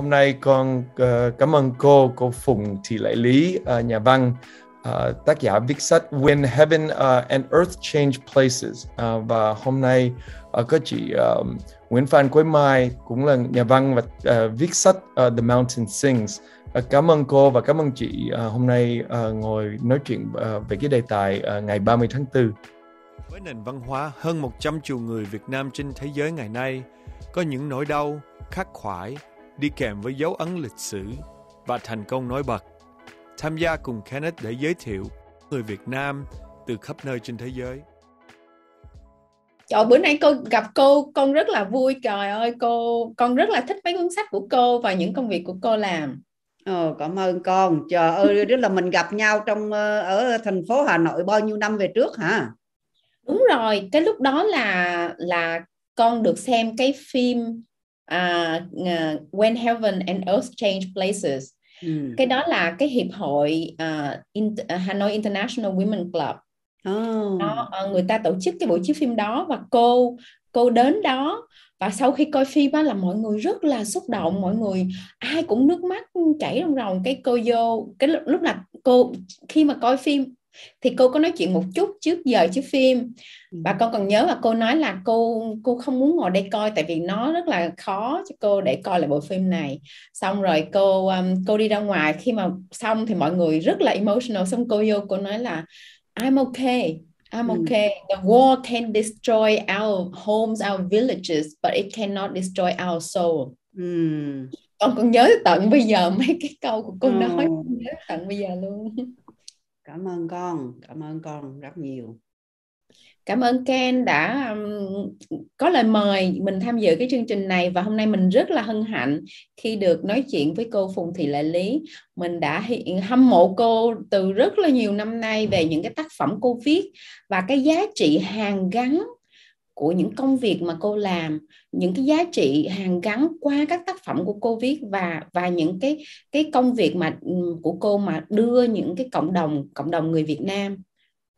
hôm nay con uh, cảm ơn cô cô Phùng Thị Lệ Lý uh, nhà văn uh, tác giả viết sách When Heaven uh, and Earth Change Places uh, và hôm nay uh, có chị uh, Nguyễn Phan Quế Mai cũng là nhà văn và uh, viết sách uh, The Mountain Sings uh, cảm ơn cô và cảm ơn chị uh, hôm nay uh, ngồi nói chuyện uh, về cái đề tài uh, ngày 30 tháng 4 với nền văn hóa hơn 100 triệu người Việt Nam trên thế giới ngày nay, có những nỗi đau, khắc khoải đi kèm với dấu ấn lịch sử và thành công nổi bật. Tham gia cùng Kenneth để giới thiệu người Việt Nam từ khắp nơi trên thế giới. Trời, bữa nay cô gặp cô con rất là vui trời ơi cô con rất là thích mấy cuốn sách của cô và những công việc của cô làm Ờ, cảm ơn con trời ơi đó là mình gặp nhau trong ờ, ở thành phố Hà Nội bao nhiêu năm về trước hả đúng rồi cái lúc đó là là con được xem cái phim uh, when heaven and earth change places ừ. cái đó là cái hiệp hội uh, in, uh, Hanoi International Women Club oh. đó, uh, người ta tổ chức cái buổi chiếu phim đó và cô cô đến đó và sau khi coi phim á là mọi người rất là xúc động mọi người ai cũng nước mắt chảy ròng ròng cái cô vô cái lúc, lúc là cô khi mà coi phim thì cô có nói chuyện một chút trước giờ chiếu phim ừ. bà con còn nhớ là cô nói là cô cô không muốn ngồi đây coi tại vì nó rất là khó cho cô để coi lại bộ phim này xong rồi cô um, cô đi ra ngoài khi mà xong thì mọi người rất là emotional xong cô vô cô nói là I'm okay I'm ừ. okay. The war can destroy our homes, our villages, but it cannot destroy our soul. Mm. Con còn nhớ tận bây giờ mấy cái câu của cô oh. nói nhớ tận bây giờ luôn cảm ơn con cảm ơn con rất nhiều cảm ơn Ken đã um, có lời mời mình tham dự cái chương trình này và hôm nay mình rất là hân hạnh khi được nói chuyện với cô Phùng Thị Lệ Lý mình đã hiện hâm mộ cô từ rất là nhiều năm nay về những cái tác phẩm cô viết và cái giá trị hàng gắn của những công việc mà cô làm những cái giá trị hàng gắn qua các tác phẩm của cô viết và và những cái cái công việc mà ừ, của cô mà đưa những cái cộng đồng cộng đồng người Việt Nam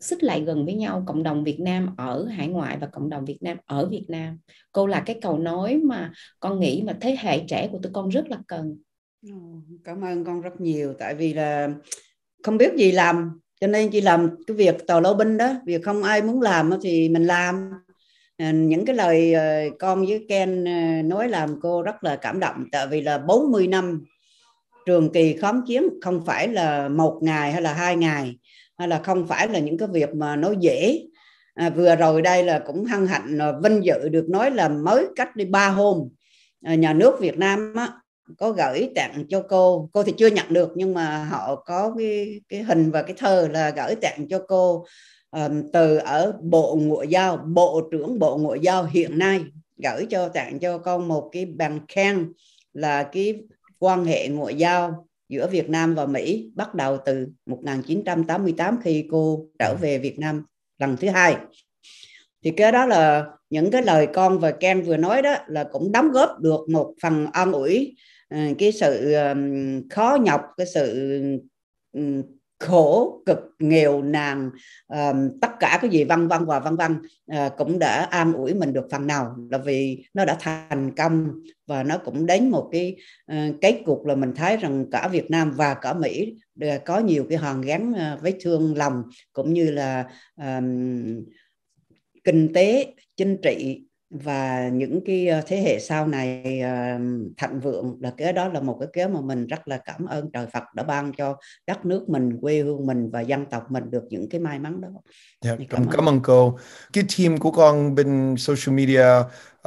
xích lại gần với nhau cộng đồng Việt Nam ở hải ngoại và cộng đồng Việt Nam ở Việt Nam cô là cái cầu nối mà con nghĩ mà thế hệ trẻ của tụi con rất là cần cảm ơn con rất nhiều tại vì là không biết gì làm cho nên chị làm cái việc tàu lâu binh đó việc không ai muốn làm thì mình làm Ờ, những cái lời ờ, con với Ken ờ, nói làm cô rất là cảm động tại vì là 40 năm trường kỳ khóm chiếm không phải là một ngày hay là hai ngày hay là không phải là những cái việc mà nó dễ à, vừa rồi đây là cũng hân hạnh vinh dự được nói là mới cách đi ba hôm nhà nước Việt Nam á, có gửi tặng cho cô cô thì chưa nhận được nhưng mà họ có cái cái hình và cái thơ là gửi tặng cho cô um, từ ở bộ ngoại giao bộ trưởng bộ ngoại giao hiện nay gửi cho tặng cho con một cái bằng khen là cái quan hệ ngoại giao giữa Việt Nam và Mỹ bắt đầu từ 1988 khi cô trở về Việt Nam lần thứ hai thì cái đó là những cái lời con và Ken vừa nói đó là cũng đóng góp được một phần an ủi ờ, cái sự khó nhọc cái sự khổ cực nghèo nàn um, tất cả cái gì vân vân và vân vân uh, cũng đã an ủi mình được phần nào là vì nó đã thành công và nó cũng đến một cái uh, cái cục là mình thấy rằng cả Việt Nam và cả Mỹ đều có nhiều cái hòn gắn uh, ờ, vết thương lòng cũng như là um, kinh tế chính trị và những cái ờ, thế hệ sau này ờ, thạnh vượng là cái đó là một cái kế mà mình rất là cảm ơn trời Phật đã ban cho đất nước mình quê hương mình và dân tộc mình được những cái may mắn đó. Yeah, dạ, cảm, cảm, cảm ơn cô. Cái team của con bên social media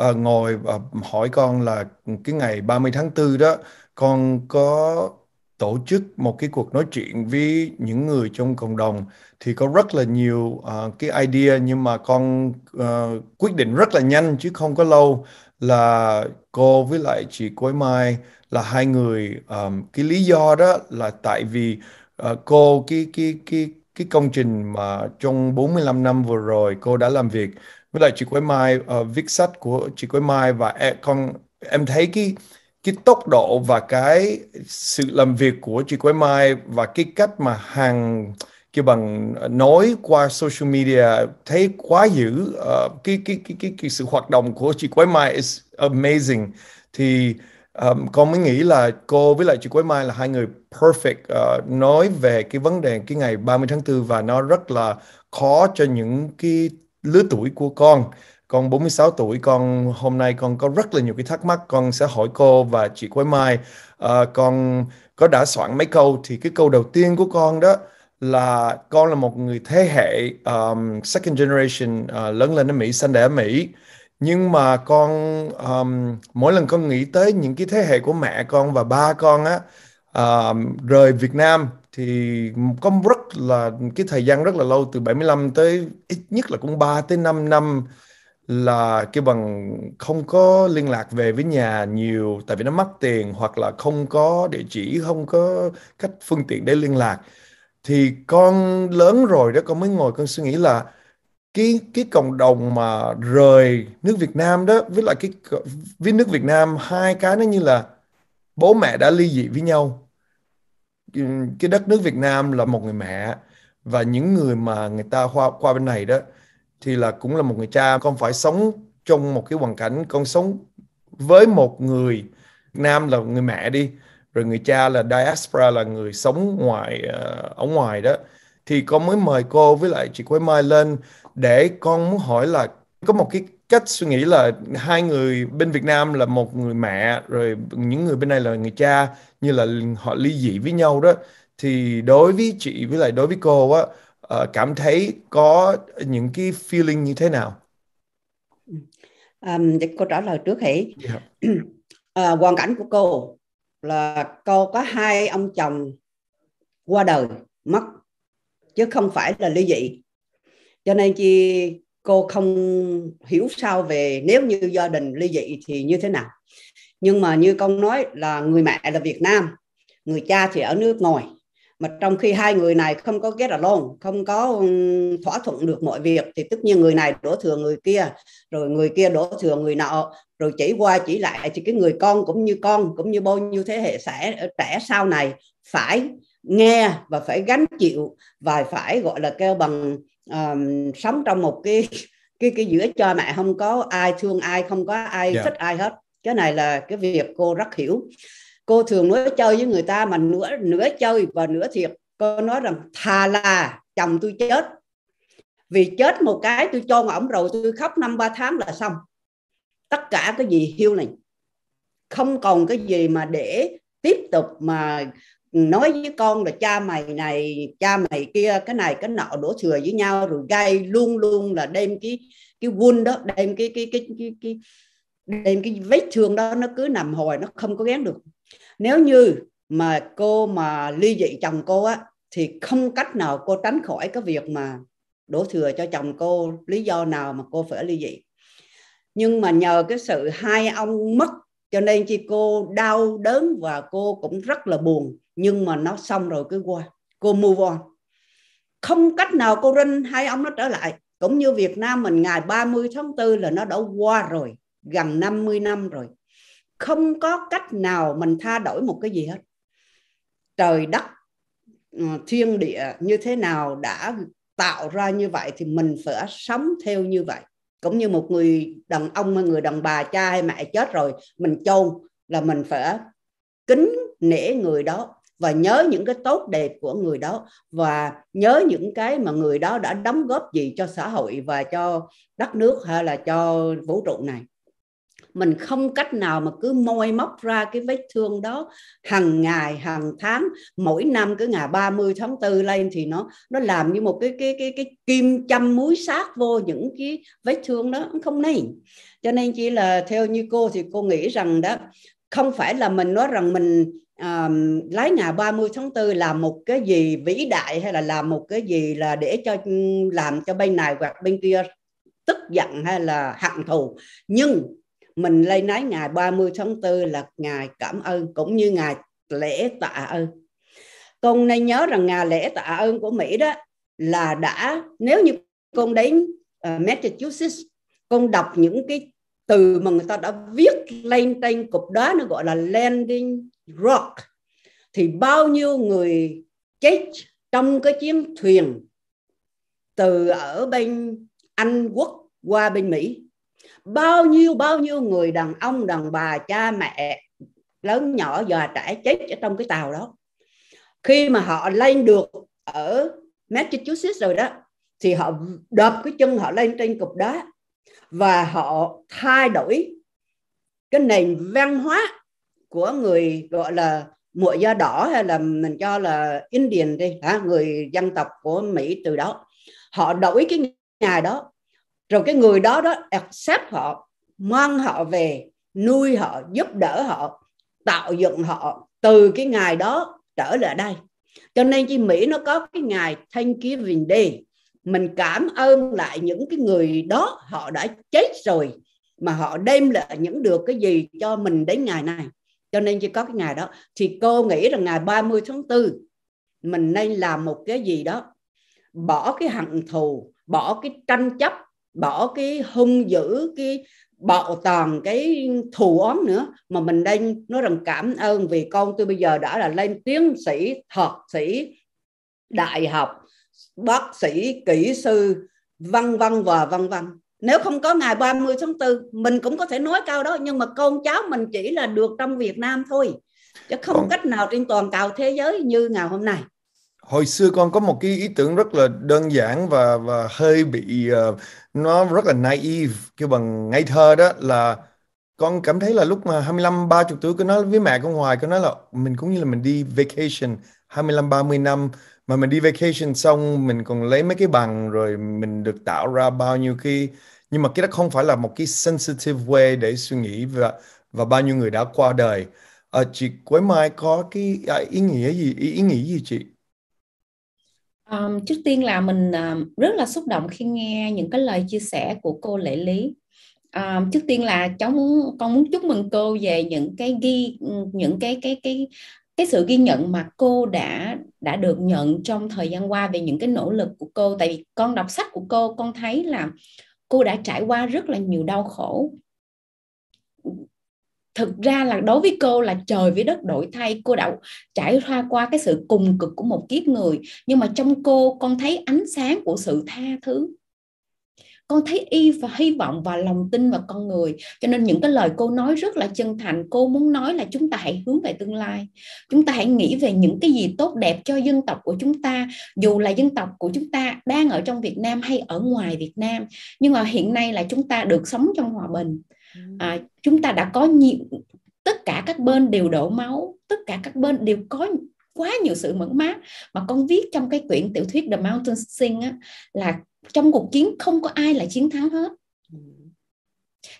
uh, ngồi uh, hỏi con là cái ngày 30 tháng 4 đó con có tổ chức một cái cuộc nói chuyện với những người trong cộng đồng thì có rất là nhiều uh, cái idea nhưng mà con uh, quyết định rất là nhanh chứ không có lâu là cô với lại chị Quế Mai là hai người um, cái lý do đó là tại vì uh, cô cái cái cái cái công trình mà trong 45 năm vừa rồi cô đã làm việc với lại chị Quế Mai uh, viết sách của chị Quế Mai và à, con em thấy cái cái tốc độ và cái sự làm việc của chị Quế Mai và cái cách mà hàng cái bằng ờ, nói qua social media thấy quá dữ uh, cái, cái cái cái cái sự hoạt động của chị Quế Mai is amazing thì um, con mới nghĩ là cô với lại chị Quế Mai là hai người perfect uh, nói về cái vấn đề cái ngày 30 tháng 4 và nó rất là khó cho những cái lứa tuổi của con con 46 tuổi con hôm nay con có rất là nhiều cái thắc mắc con sẽ hỏi cô và chị Quế Mai uh, con có đã soạn mấy câu thì cái câu đầu tiên của con đó là con là một người thế hệ um, second generation uh, lớn lên ở Mỹ sinh đẻ ở Mỹ nhưng mà con um, mỗi lần con nghĩ tới những cái thế hệ của mẹ con và ba con á uh, rời Việt Nam thì có rất là cái thời gian rất là lâu từ 75 tới ít nhất là cũng 3 tới 5 năm là cái bằng không có liên lạc về với nhà nhiều tại vì nó mất tiền hoặc là không có địa chỉ không có cách phương tiện để liên lạc thì con lớn rồi đó con mới ngồi con suy nghĩ là cái cái cộng đồng mà rời nước Việt Nam đó với lại cái với nước Việt Nam hai cái nó như là bố mẹ đã ly dị với nhau ừ, cái đất nước Việt Nam là một người mẹ và những người mà người ta qua qua bên này đó thì là cũng là một người cha con phải sống trong một cái hoàn cảnh con sống với một người nam là người mẹ đi rồi người cha là diaspora là người sống ngoài ờ, ở ngoài đó thì con mới mời cô với lại chị Quế Mai lên để con muốn hỏi là có một cái cách suy nghĩ là hai người bên Việt Nam là một người mẹ rồi những người bên này là người cha như là họ ly dị với nhau đó thì đối với chị với lại đối với cô á uh, cảm thấy có những cái feeling như thế nào um, cô trả lời trước hãy. yeah. Dạ. uh, ờ, hoàn cảnh của cô là cô có hai ông chồng qua đời mất chứ không phải là ly dị cho nên chị cô không hiểu sao về nếu như gia đình ly dị thì như thế nào nhưng mà như con nói là người mẹ là Việt Nam người cha thì ở nước ngoài mà trong khi hai người này không có get along không có thỏa thuận được mọi việc thì tất nhiên người này đổ thừa người kia rồi người kia đổ thừa người nọ rồi chỉ qua chỉ lại thì cái người con cũng như con cũng như bao nhiêu thế hệ sẽ ờ, trẻ sau này phải nghe và phải gánh chịu và phải gọi là kêu bằng um, sống trong một cái cái cái giữa cho mẹ không có ai thương ai không có ai yeah. Dạ. thích ai hết cái này là cái việc cô rất hiểu cô thường nói chơi với người ta mà nửa nửa chơi và nửa thiệt cô nói rằng thà là chồng tôi chết vì chết một cái tôi cho ổng rồi tôi khóc năm ba tháng là xong tất cả cái gì hiu này không còn cái gì mà để tiếp tục mà nói với con là cha mày này cha mày kia cái này cái nọ đổ thừa với nhau rồi gây luôn luôn là đem cái cái quân đó đem cái cái cái cái, cái đem cái vết thương đó nó cứ nằm hồi nó không có gán được nếu như mà cô mà ly dị chồng cô á thì không cách nào cô tránh khỏi cái việc mà đổ thừa cho chồng cô lý do nào mà cô phải ly dị nhưng mà nhờ cái sự hai ông mất cho nên chị cô đau đớn và cô cũng rất là buồn nhưng mà nó xong rồi cứ qua cô move on không cách nào cô Rinh hai ông nó trở lại cũng như Việt Nam mình ngày 30 tháng 4 là nó đã qua rồi gần 50 năm rồi không có cách nào mình tha đổi một cái gì hết trời đất ờ, thiên địa như thế nào đã tạo ra như vậy thì mình phải sống theo như vậy cũng như một người đàn ông hay người đàn bà cha hay mẹ chết rồi mình chôn là mình phải kính nể người đó và nhớ những cái tốt đẹp của người đó và nhớ những cái mà người đó đã đóng góp gì cho xã hội và cho đất nước hay là cho vũ trụ này mình không cách nào mà cứ môi móc ra cái vết thương đó hàng ngày hàng tháng mỗi năm cứ ngày 30 tháng 4 lên thì nó nó làm như một cái cái cái cái kim châm muối sát vô những cái vết thương đó không nên cho nên chỉ là theo như cô thì cô nghĩ rằng đó không phải là mình nói rằng mình um, uh, lái ngà 30 tháng 4 làm một cái gì vĩ đại hay là làm một cái gì là để cho làm cho bên này hoặc bên kia tức giận hay là hận thù nhưng mình lên nói ngày 30 tháng 4 là ngày cảm ơn cũng như ngày lễ tạ ơn con nên nhớ rằng ngày lễ tạ ơn của Mỹ đó là đã nếu như con đến uh, Massachusetts con đọc những cái từ mà người ta đã viết lên trên cục đá nó gọi là landing rock thì bao nhiêu người chết trong cái chiến thuyền từ ở bên Anh quốc qua bên Mỹ bao nhiêu bao nhiêu người đàn ông đàn bà cha mẹ lớn nhỏ già trẻ chết ở trong cái tàu đó khi mà họ lên được ở Massachusetts rồi đó thì họ đập cái chân họ lên trên cục đá và họ thay đổi cái nền văn hóa của người gọi là muội da đỏ hay là mình cho là Indian đi hả người dân tộc của Mỹ từ đó họ đổi cái ngày đó rồi cái người đó đó accept họ mang họ về nuôi họ giúp đỡ họ tạo dựng họ từ cái ngày đó trở lại đây cho nên chị Mỹ nó có cái ngày Thanksgiving Day mình cảm ơn lại những cái người đó họ đã chết rồi mà họ đem lại những được cái gì cho mình đến ngày này cho nên chỉ có cái ngày đó thì cô nghĩ rằng ngày 30 tháng 4 mình nên làm một cái gì đó bỏ cái hận thù bỏ cái tranh chấp bỏ cái hung dữ cái bạo toàn cái thù oán nữa mà mình đang nói rằng cảm ơn vì con tôi bây giờ đã là lên tiến sĩ thạc sĩ đại học bác sĩ kỹ sư vân vân và vân vân. nếu không có ngày 30 tháng 4 mình cũng có thể nói cao đó nhưng mà con cháu mình chỉ là được trong Việt Nam thôi chứ không con... cách nào trên toàn cầu thế giới như ngày hôm nay hồi xưa con có một cái ý tưởng rất là đơn giản và và hơi bị uh, nó rất là naive kêu bằng ngây thơ đó là con cảm thấy là lúc mà 25 30 tuổi con nói với mẹ con hoài con nói là mình cũng như là mình đi vacation 25 30 năm mà mình đi vacation xong mình còn lấy mấy cái bằng rồi mình được tạo ra bao nhiêu cái nhưng mà cái đó không phải là một cái sensitive way để suy nghĩ và và bao nhiêu người đã qua đời à, chị Quế Mai có cái à, ý nghĩa gì ý, ý nghĩ gì chị Um, trước tiên là mình um, rất là xúc động khi nghe những cái lời chia sẻ của cô Lệ Lý. Um, trước tiên là cháu muốn con muốn chúc mừng cô về những cái ghi những cái cái cái cái sự ghi nhận mà cô đã đã được nhận trong thời gian qua về những cái nỗ lực của cô tại vì con đọc sách của cô con thấy là cô đã trải qua rất là nhiều đau khổ thực ra là đối với cô là trời với đất đổi thay cô đã trải qua qua cái sự cùng cực của một kiếp người nhưng mà trong cô con thấy ánh sáng của sự tha thứ con thấy y và hy vọng và lòng tin vào con người cho nên những cái lời cô nói rất là chân thành cô muốn nói là chúng ta hãy hướng về tương lai chúng ta hãy nghĩ về những cái gì tốt đẹp cho dân tộc của chúng ta dù là dân tộc của chúng ta đang ở trong Việt Nam hay ở ngoài Việt Nam nhưng mà hiện nay là chúng ta được sống trong hòa bình ừ. à, chúng ta đã có nhiều tất cả các bên đều đổ máu tất cả các bên đều có quá nhiều sự mẫn mát mà con viết trong cái quyển tiểu thuyết The Mountain Sing á, là trong cuộc chiến không có ai là chiến thắng hết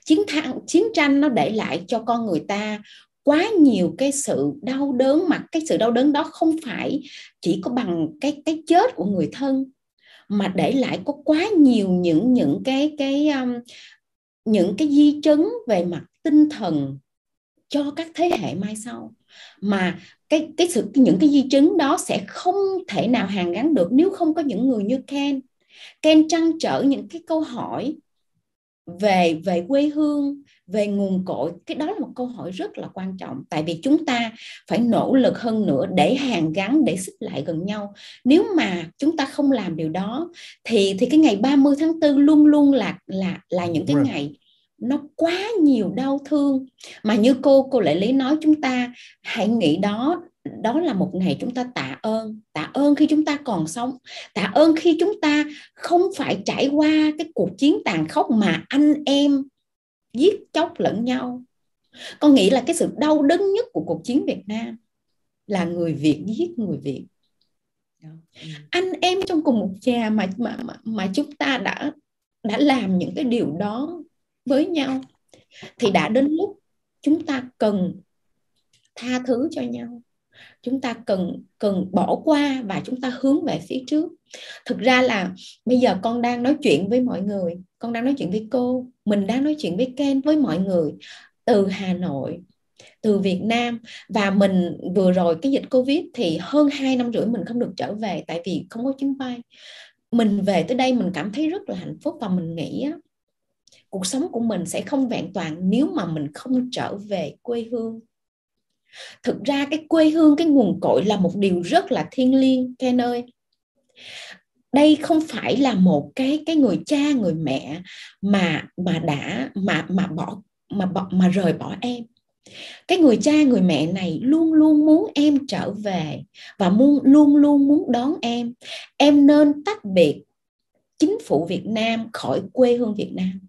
chiến thắng chiến tranh nó để lại cho con người ta quá nhiều cái sự đau đớn mà cái sự đau đớn đó không phải chỉ có bằng cái cái chết của người thân mà để lại có quá nhiều những những cái cái um, những cái di chứng về mặt tinh thần cho các thế hệ mai sau mà cái cái sự những cái di chứng đó sẽ không thể nào hàn gắn được nếu không có những người như Ken Ken trăn trở những cái câu hỏi về về quê hương về nguồn cội cái đó là một câu hỏi rất là quan trọng tại vì chúng ta phải nỗ lực hơn nữa để hàn gắn để xích lại gần nhau nếu mà chúng ta không làm điều đó thì thì cái ngày 30 tháng 4 luôn luôn là là là những cái ngày nó quá nhiều đau thương mà như cô cô lại lý nói chúng ta hãy nghĩ đó đó là một ngày chúng ta tạ ơn tạ ơn khi chúng ta còn sống tạ ơn khi chúng ta không phải trải qua cái cuộc chiến tàn khốc mà anh em giết chóc lẫn nhau con nghĩ là cái sự đau đớn nhất của cuộc chiến việt nam là người việt giết người việt ừ. anh em trong cùng một nhà mà mà mà, mà chúng ta đã đã làm những cái điều đó với nhau thì đã đến lúc chúng ta cần tha thứ cho nhau chúng ta cần cần bỏ qua và chúng ta hướng về phía trước thực ra là bây giờ con đang nói chuyện với mọi người con đang nói chuyện với cô mình đang nói chuyện với ken với mọi người từ hà nội từ Việt Nam và mình vừa rồi cái dịch Covid thì hơn 2 năm rưỡi mình không được trở về tại vì không có chuyến bay mình về tới đây mình cảm thấy rất là hạnh phúc và mình nghĩ cuộc sống của mình sẽ không vẹn toàn nếu mà mình không trở về quê hương thực ra cái quê hương cái nguồn cội là một điều rất là thiêng liêng Ken ơi đây không phải là một cái cái người cha người mẹ mà mà đã mà mà bỏ mà bỏ, mà rời bỏ em cái người cha người mẹ này luôn luôn muốn em trở về và muốn luôn luôn muốn đón em em nên tách biệt chính phủ Việt Nam khỏi quê hương Việt Nam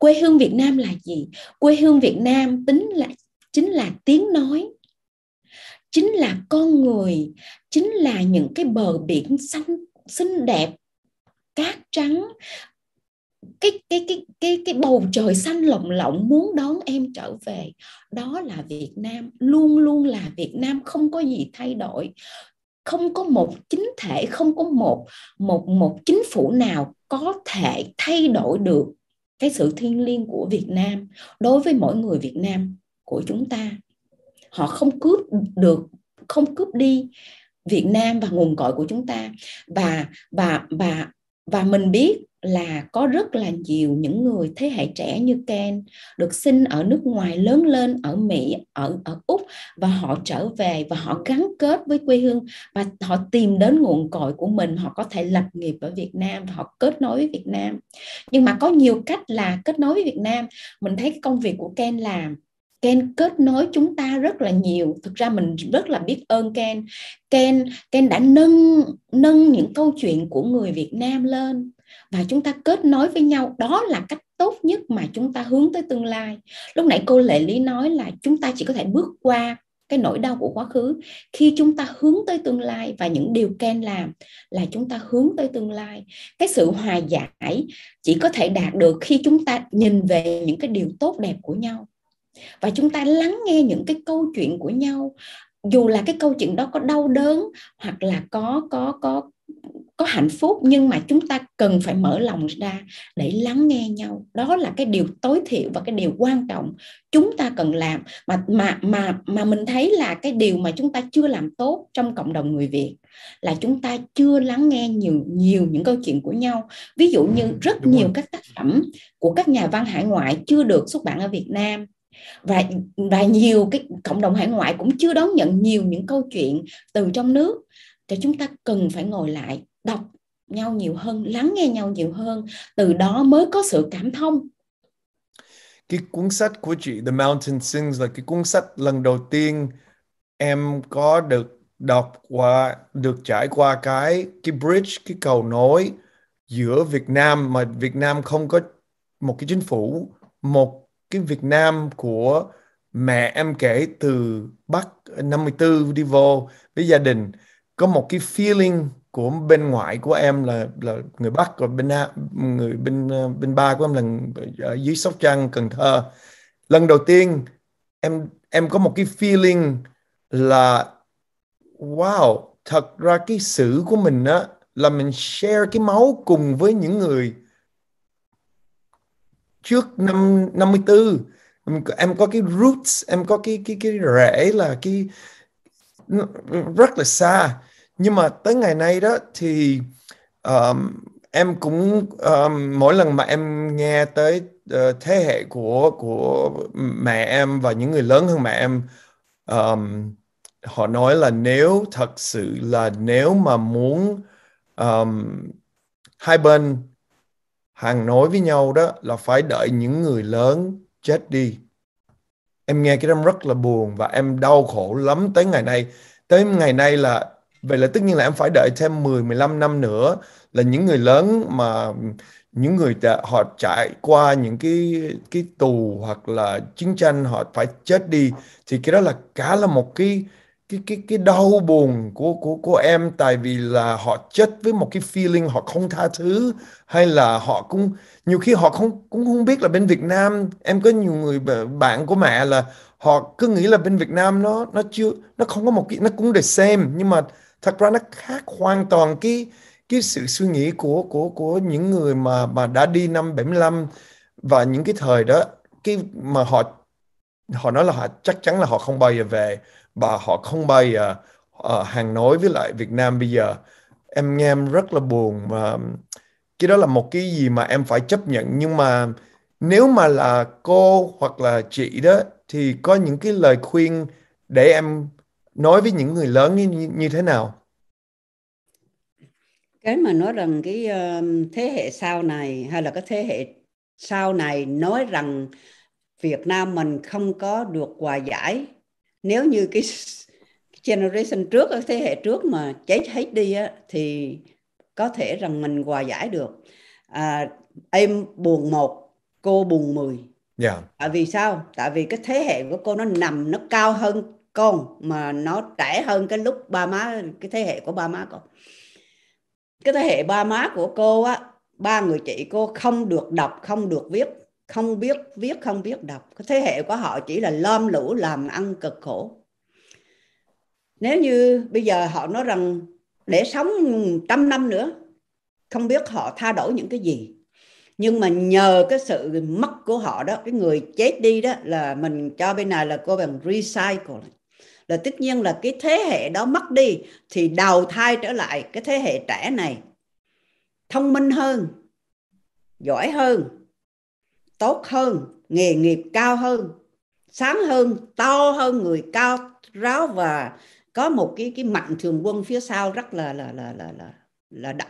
quê hương việt nam là gì quê hương việt nam tính là chính là tiếng nói chính là con người chính là những cái bờ biển xanh xinh đẹp cát trắng cái cái cái cái cái bầu trời xanh lộng lộng muốn đón em trở về đó là Việt Nam luôn luôn là Việt Nam không có gì thay đổi không có một chính thể không có một một một chính phủ nào có thể thay đổi được cái sự thiêng liêng của Việt Nam đối với mỗi người Việt Nam của chúng ta họ không cướp được không cướp đi Việt Nam và nguồn cội của chúng ta và và và và mình biết là có rất là nhiều những người thế hệ trẻ như Ken được sinh ở nước ngoài lớn lên ở Mỹ ở ở Úc và họ trở về và họ gắn kết với quê hương và họ tìm đến nguồn cội của mình họ có thể lập nghiệp ở Việt Nam và họ kết nối với Việt Nam nhưng mà có nhiều cách là kết nối với Việt Nam mình thấy công việc của Ken làm Ken kết nối chúng ta rất là nhiều thực ra mình rất là biết ơn Ken Ken Ken đã nâng nâng những câu chuyện của người Việt Nam lên và chúng ta kết nối với nhau đó là cách tốt nhất mà chúng ta hướng tới tương lai lúc nãy cô lệ lý nói là chúng ta chỉ có thể bước qua cái nỗi đau của quá khứ khi chúng ta hướng tới tương lai và những điều Ken làm là chúng ta hướng tới tương lai cái sự hòa giải chỉ có thể đạt được khi chúng ta nhìn về những cái điều tốt đẹp của nhau và chúng ta lắng nghe những cái câu chuyện của nhau dù là cái câu chuyện đó có đau đớn hoặc là có có có có hạnh phúc nhưng mà chúng ta cần phải mở lòng ra để lắng nghe nhau đó là cái điều tối thiểu và cái điều quan trọng chúng ta cần làm mà mà mà mà mình thấy là cái điều mà chúng ta chưa làm tốt trong cộng đồng người Việt là chúng ta chưa lắng nghe nhiều nhiều những câu chuyện của nhau ví dụ như ừ, rất Đúng nhiều rồi. các tác phẩm của các nhà văn hải ngoại chưa được xuất bản ở Việt Nam và và nhiều cái cộng đồng hải ngoại cũng chưa đón nhận nhiều những câu chuyện từ trong nước cho chúng ta cần phải ngồi lại đọc nhau nhiều hơn lắng nghe nhau nhiều hơn từ đó mới có sự cảm thông cái cuốn sách của chị The Mountain Sings là cái cuốn sách lần đầu tiên em có được đọc qua được trải qua cái cái bridge cái cầu nối giữa Việt Nam mà Việt Nam không có một cái chính phủ một cái Việt Nam của mẹ em kể từ Bắc 54 đi vô với gia đình có một cái feeling của bên ngoại của em là là người Bắc còn bên người bên ờ, bên ba của em là ở dưới Sóc Trăng Cần Thơ lần đầu tiên em em có một cái feeling là wow thật ra cái sử của mình á là mình share cái máu cùng với những người trước năm 54 em, em có cái roots em có cái cái cái rễ là cái rất là xa nhưng mà tới ngày nay đó thì um, em cũng um, mỗi lần mà em nghe tới uh, thế hệ của của mẹ em và những người lớn hơn mẹ em um, họ nói là nếu thật sự là nếu mà muốn um, hai bên hàng nói với nhau đó là phải đợi những người lớn chết đi em nghe cái đó rất là buồn và em đau khổ lắm tới ngày nay tới ngày nay là vậy là tất nhiên là em phải đợi thêm 10 15 năm nữa là những người lớn mà những người đã, họ trải qua những cái cái tù hoặc là chiến tranh họ phải chết đi thì cái đó là cả là một cái cái cái cái đau buồn của của của em tại vì là họ chết với một cái feeling họ không tha thứ hay là họ cũng nhiều khi họ không cũng không biết là bên Việt Nam em có nhiều người bạn của mẹ là họ cứ nghĩ là bên Việt Nam nó nó chưa nó không có một cái nó cũng để xem nhưng mà thật ra nó khác hoàn toàn cái cái sự suy nghĩ của của của những người mà mà đã đi năm 75 và những cái thời đó cái mà họ họ nói là họ chắc chắn là họ không bao giờ về bà họ không bao giờ uh, hàng nói với lại Việt Nam bây giờ em nghe em rất là buồn và cái đó là một cái gì mà em phải chấp nhận nhưng mà nếu mà là cô hoặc là chị đó thì có những cái lời khuyên để em nói với những người lớn như, như thế nào cái mà nói rằng cái ờ, thế hệ sau này hay là cái thế hệ sau này nói rằng Việt Nam mình không có được hòa giải nếu như cái generation trước cái thế hệ trước mà cháy hết đi á, thì có thể rằng mình hòa giải được à, em buồn một cô buồn mười yeah. Dạ. tại vì sao tại vì cái thế hệ của cô nó nằm nó cao hơn con mà nó trẻ hơn cái lúc ba má cái thế hệ của ba má con cái thế hệ ba má của cô á ba người chị cô không được đọc không được viết không biết viết không biết đọc cái thế hệ của họ chỉ là lom lũ làm ăn cực khổ nếu như bây giờ họ nói rằng để sống trăm năm nữa không biết họ tha đổi những cái gì nhưng mà nhờ cái sự mất của họ đó cái người chết đi đó là mình cho bên này là cô bằng recycle là tất nhiên là cái thế hệ đó mất đi thì đầu thai trở lại cái thế hệ trẻ này thông minh hơn giỏi hơn tốt hơn nghề nghiệp cao hơn sáng hơn to hơn người cao ráo và có một cái cái mạnh thường quân phía sau rất là là là là là, là đậm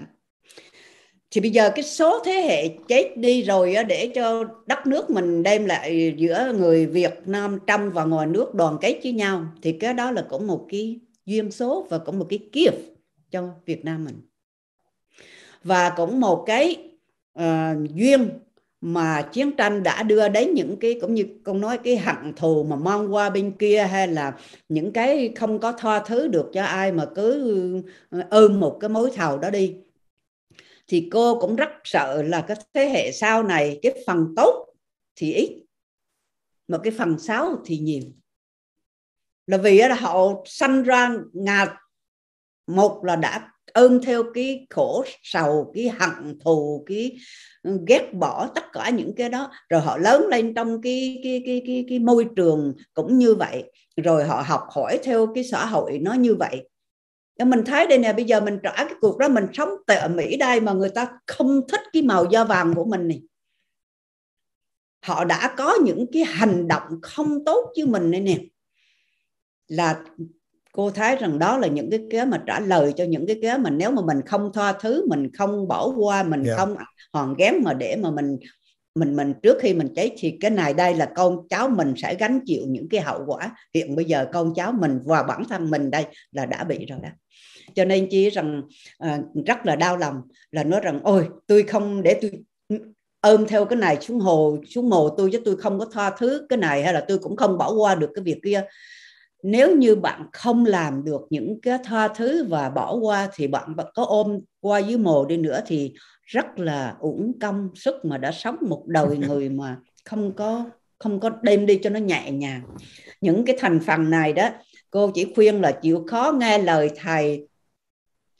thì bây giờ cái số thế hệ chết đi rồi để cho đất nước mình đem lại giữa người Việt Nam trong và ngoài nước đoàn kết với nhau thì cái đó là cũng một cái duyên số và cũng một cái kiếp cho Việt Nam mình và cũng một cái uh, duyên mà chiến tranh đã đưa đến những cái cũng như con nói cái hận thù mà mang qua bên kia hay là những cái không có tha thứ được cho ai mà cứ ờ, ôm một cái mối thầu đó đi thì cô cũng rất sợ là cái thế hệ sau này cái phần tốt thì ít mà cái phần xấu thì nhiều là vì là họ sanh ra ngạt một là đã ơn theo cái khổ sầu cái hận thù cái ghét bỏ tất cả những cái đó rồi họ lớn lên trong cái cái cái cái, cái môi trường cũng như vậy rồi họ học hỏi theo cái xã hội nó như vậy mình thấy đây nè bây giờ mình trả cái cuộc đó mình sống tại ở Mỹ đây mà người ta không thích cái màu da vàng của mình này họ đã có những cái hành động không tốt với mình đây nè là cô thấy rằng đó là những cái kế mà trả lời cho những cái kế mà nếu mà mình không tha thứ mình không bỏ qua mình yeah. Dạ. không hòn ghém mà để mà mình mình mình trước khi mình cháy thì cái này đây là con cháu mình sẽ gánh chịu những cái hậu quả hiện bây giờ con cháu mình và bản thân mình đây là đã bị rồi đó cho nên chỉ rằng uh, rất là đau lòng là nói rằng ôi tôi không để tôi ôm theo cái này xuống hồ xuống mồ tôi chứ tôi không có tha thứ cái này hay là tôi cũng không bỏ qua được cái việc kia nếu như bạn không làm được những cái tha thứ và bỏ qua thì bạn vẫn có ôm qua dưới mồ đi nữa thì rất là uổng công sức mà đã sống một đời người mà không có không có đem đi cho nó nhẹ nhàng những cái thành phần này đó cô chỉ khuyên là chịu khó nghe lời thầy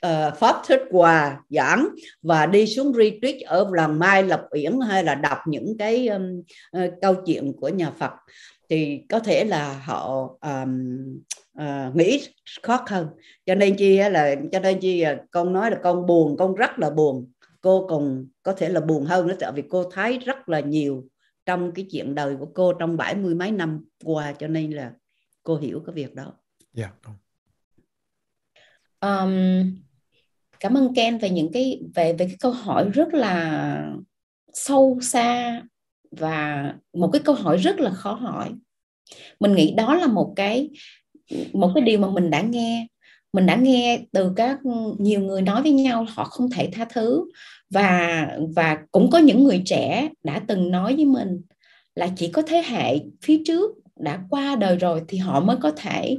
uh, pháp thích hòa giảng và đi xuống retreat ở làng mai lập uyển hay là đọc những cái um, uh, câu chuyện của nhà phật thì có thể là họ um, uh, nghĩ khó hơn cho nên chi là cho nên chi là ờ, con nói là con buồn con rất là buồn cô còn có thể là buồn hơn nữa tại vì cô thấy rất là nhiều trong cái chuyện đời của cô trong bảy mươi mấy năm qua cho nên là cô hiểu cái việc đó. Yeah. Dạ, um, cảm ơn Ken về những cái về về cái câu hỏi rất là sâu xa và một cái câu hỏi rất là khó hỏi mình nghĩ đó là một cái một cái điều mà mình đã nghe mình đã nghe từ các nhiều người nói với nhau họ không thể tha thứ và và cũng có những người trẻ đã từng nói với mình là chỉ có thế hệ phía trước đã qua đời rồi thì họ mới có thể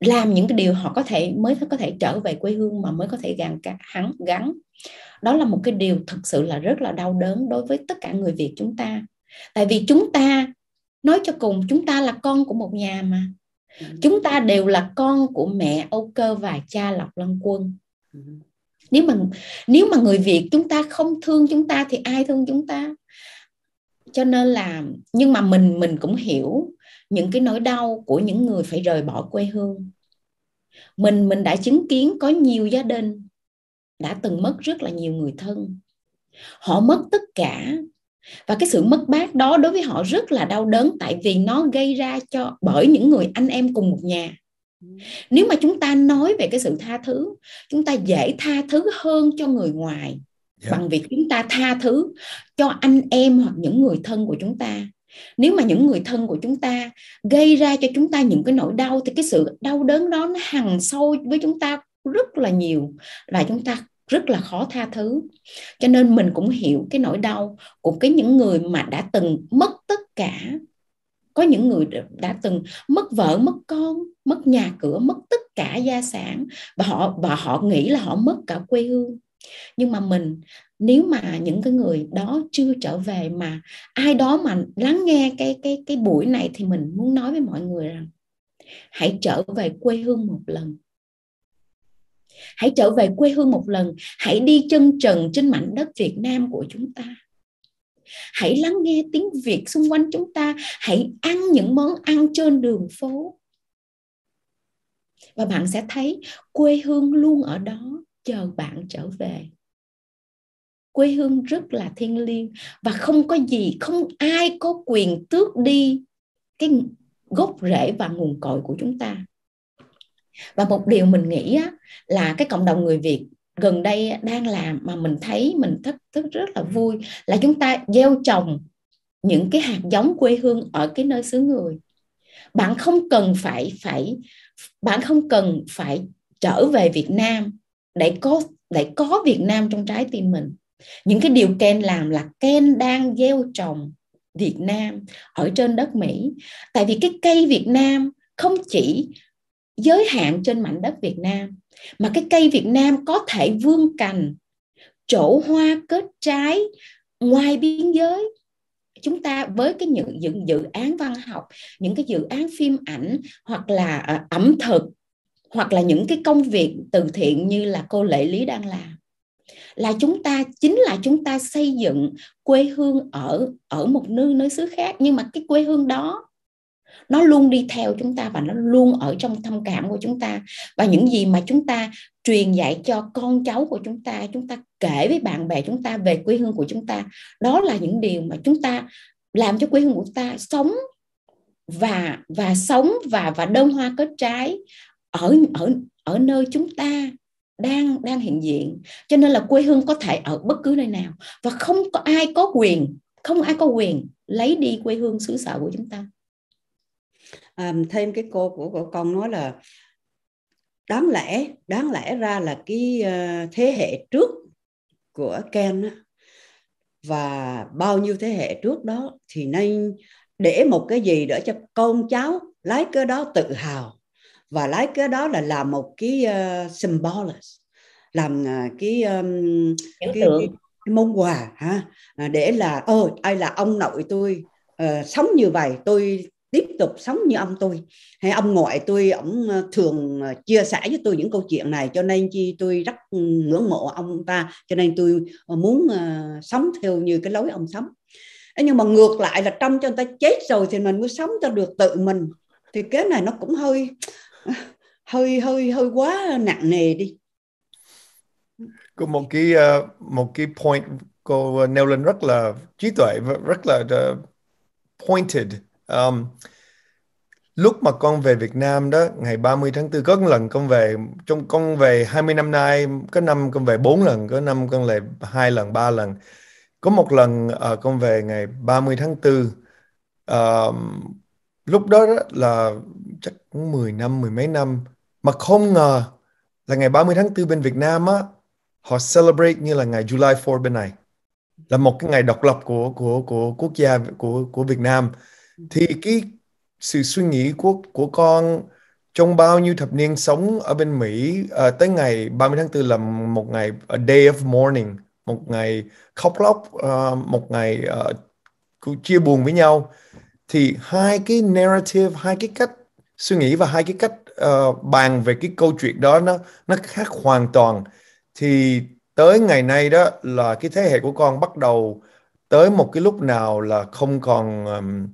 làm những cái điều họ có thể mới có thể trở về quê hương mà mới có thể gắn hắn gắn đó là một cái điều thực sự là rất là đau đớn đối với tất cả người Việt chúng ta tại vì chúng ta nói cho cùng chúng ta là con của một nhà mà ừ. chúng ta đều là con của mẹ Âu Cơ và cha Lộc Lân Quân ừ. nếu mà nếu mà người Việt chúng ta không thương chúng ta thì ai thương chúng ta cho nên là nhưng mà mình mình cũng hiểu những cái nỗi đau của những người phải rời bỏ quê hương mình mình đã chứng kiến có nhiều gia đình đã từng mất rất là nhiều người thân họ mất tất cả và cái sự mất mát đó đối với họ rất là đau đớn tại vì nó gây ra cho bởi những người anh em cùng một nhà nếu mà chúng ta nói về cái sự tha thứ chúng ta dễ tha thứ hơn cho người ngoài yeah. Dạ. bằng việc chúng ta tha thứ cho anh em hoặc những người thân của chúng ta nếu mà những người thân của chúng ta gây ra cho chúng ta những cái nỗi đau thì cái sự đau đớn đó nó hằn sâu với chúng ta rất là nhiều và chúng ta rất là khó tha thứ cho nên mình cũng hiểu cái nỗi đau của cái những người mà đã từng mất tất cả có những người đã từng mất vợ mất con mất nhà cửa mất tất cả gia sản và họ và họ nghĩ là họ mất cả quê hương nhưng mà mình nếu mà những cái người đó chưa trở về mà ai đó mà lắng nghe cái cái cái buổi này thì mình muốn nói với mọi người rằng hãy trở về quê hương một lần hãy trở về quê hương một lần hãy đi chân trần trên mảnh đất việt nam của chúng ta hãy lắng nghe tiếng việt xung quanh chúng ta hãy ăn những món ăn trên đường phố và bạn sẽ thấy quê hương luôn ở đó chờ bạn trở về quê hương rất là thiêng liêng và không có gì không ai có quyền tước đi cái gốc rễ và nguồn cội của chúng ta và một điều mình nghĩ á, là cái cộng đồng người việt gần đây đang làm mà mình thấy mình thích, thích rất là vui là chúng ta gieo trồng những cái hạt giống quê hương ở cái nơi xứ người bạn không cần phải phải bạn không cần phải trở về Việt Nam để có để có Việt Nam trong trái tim mình những cái điều Ken làm là Ken đang gieo trồng Việt Nam ở trên đất Mỹ tại vì cái cây Việt Nam không chỉ giới hạn trên mảnh đất Việt Nam mà cái cây Việt Nam có thể vươn cành chỗ hoa kết trái ngoài biên giới chúng ta với cái những dự, dự án văn học những cái dự án phim ảnh hoặc là à, ẩm thực hoặc là những cái công việc từ thiện như là cô lệ lý đang làm là chúng ta chính là chúng ta xây dựng quê hương ở ở một nơi nơi xứ khác nhưng mà cái quê hương đó nó luôn đi theo chúng ta và nó luôn ở trong thâm cảm của chúng ta và những gì mà chúng ta truyền dạy cho con cháu của chúng ta chúng ta kể với bạn bè chúng ta về quê hương của chúng ta đó là những điều mà chúng ta làm cho quê hương của ta sống và và sống và và đơn hoa kết trái ở ở ở nơi chúng ta đang đang hiện diện cho nên là quê hương có thể ở bất cứ nơi nào và không có ai có quyền không ai có quyền lấy đi quê hương xứ sở của chúng ta um, thêm cái cô của, của con nói là đáng lẽ đáng lẽ ra là cái uh, thế hệ trước của Ken đó, và bao nhiêu thế hệ trước đó thì nên để một cái gì để cho con cháu lái cái đó tự hào và lái cái đó là làm một cái uh, ờ, symbol làm uh, cái, um, cái, cái, cái món quà ha để là ơ ai là ông nội tôi uh, sống như vậy tôi tiếp tục sống như ông tôi hay ông ngoại tôi ông ờ, thường ờ, chia sẻ với tôi những câu chuyện này cho nên chi tôi rất ừ, ngưỡng mộ ông ta cho nên tôi ờ, muốn sống theo như cái lối ông sống nhưng mà ngược lại là trong cho người ta chết rồi thì mình mới sống cho được tự mình thì cái này nó cũng hơi hơi hơi hơi quá nặng nề đi có một cái một cái point cô nêu lên rất là trí tuệ rất là pointed um, lúc mà con về Việt Nam đó ngày 30 tháng 4 có một lần con về trong con về 20 năm nay có năm con về 4 lần có năm con về hai lần ba lần có một lần uh, con về ngày 30 tháng 4 uh, lúc đó, đó là chắc 10 năm mười mấy năm mà không ngờ là ngày 30 tháng 4 bên Việt Nam á họ celebrate như là ngày July 4 bên này là một cái ngày độc lập của của của quốc gia của của Việt Nam thì cái sự suy nghĩ của của con trong bao nhiêu thập niên sống ở bên Mỹ à, tới ngày 30 tháng 4 là một ngày a day of mourning một ngày khóc lóc uh, một ngày uh, chia buồn với nhau thì hai cái narrative hai cái cách suy nghĩ và hai cái cách uh, bàn về cái câu chuyện đó nó nó khác hoàn toàn thì tới ngày nay đó là cái thế hệ của con bắt đầu tới một cái lúc nào là không còn um,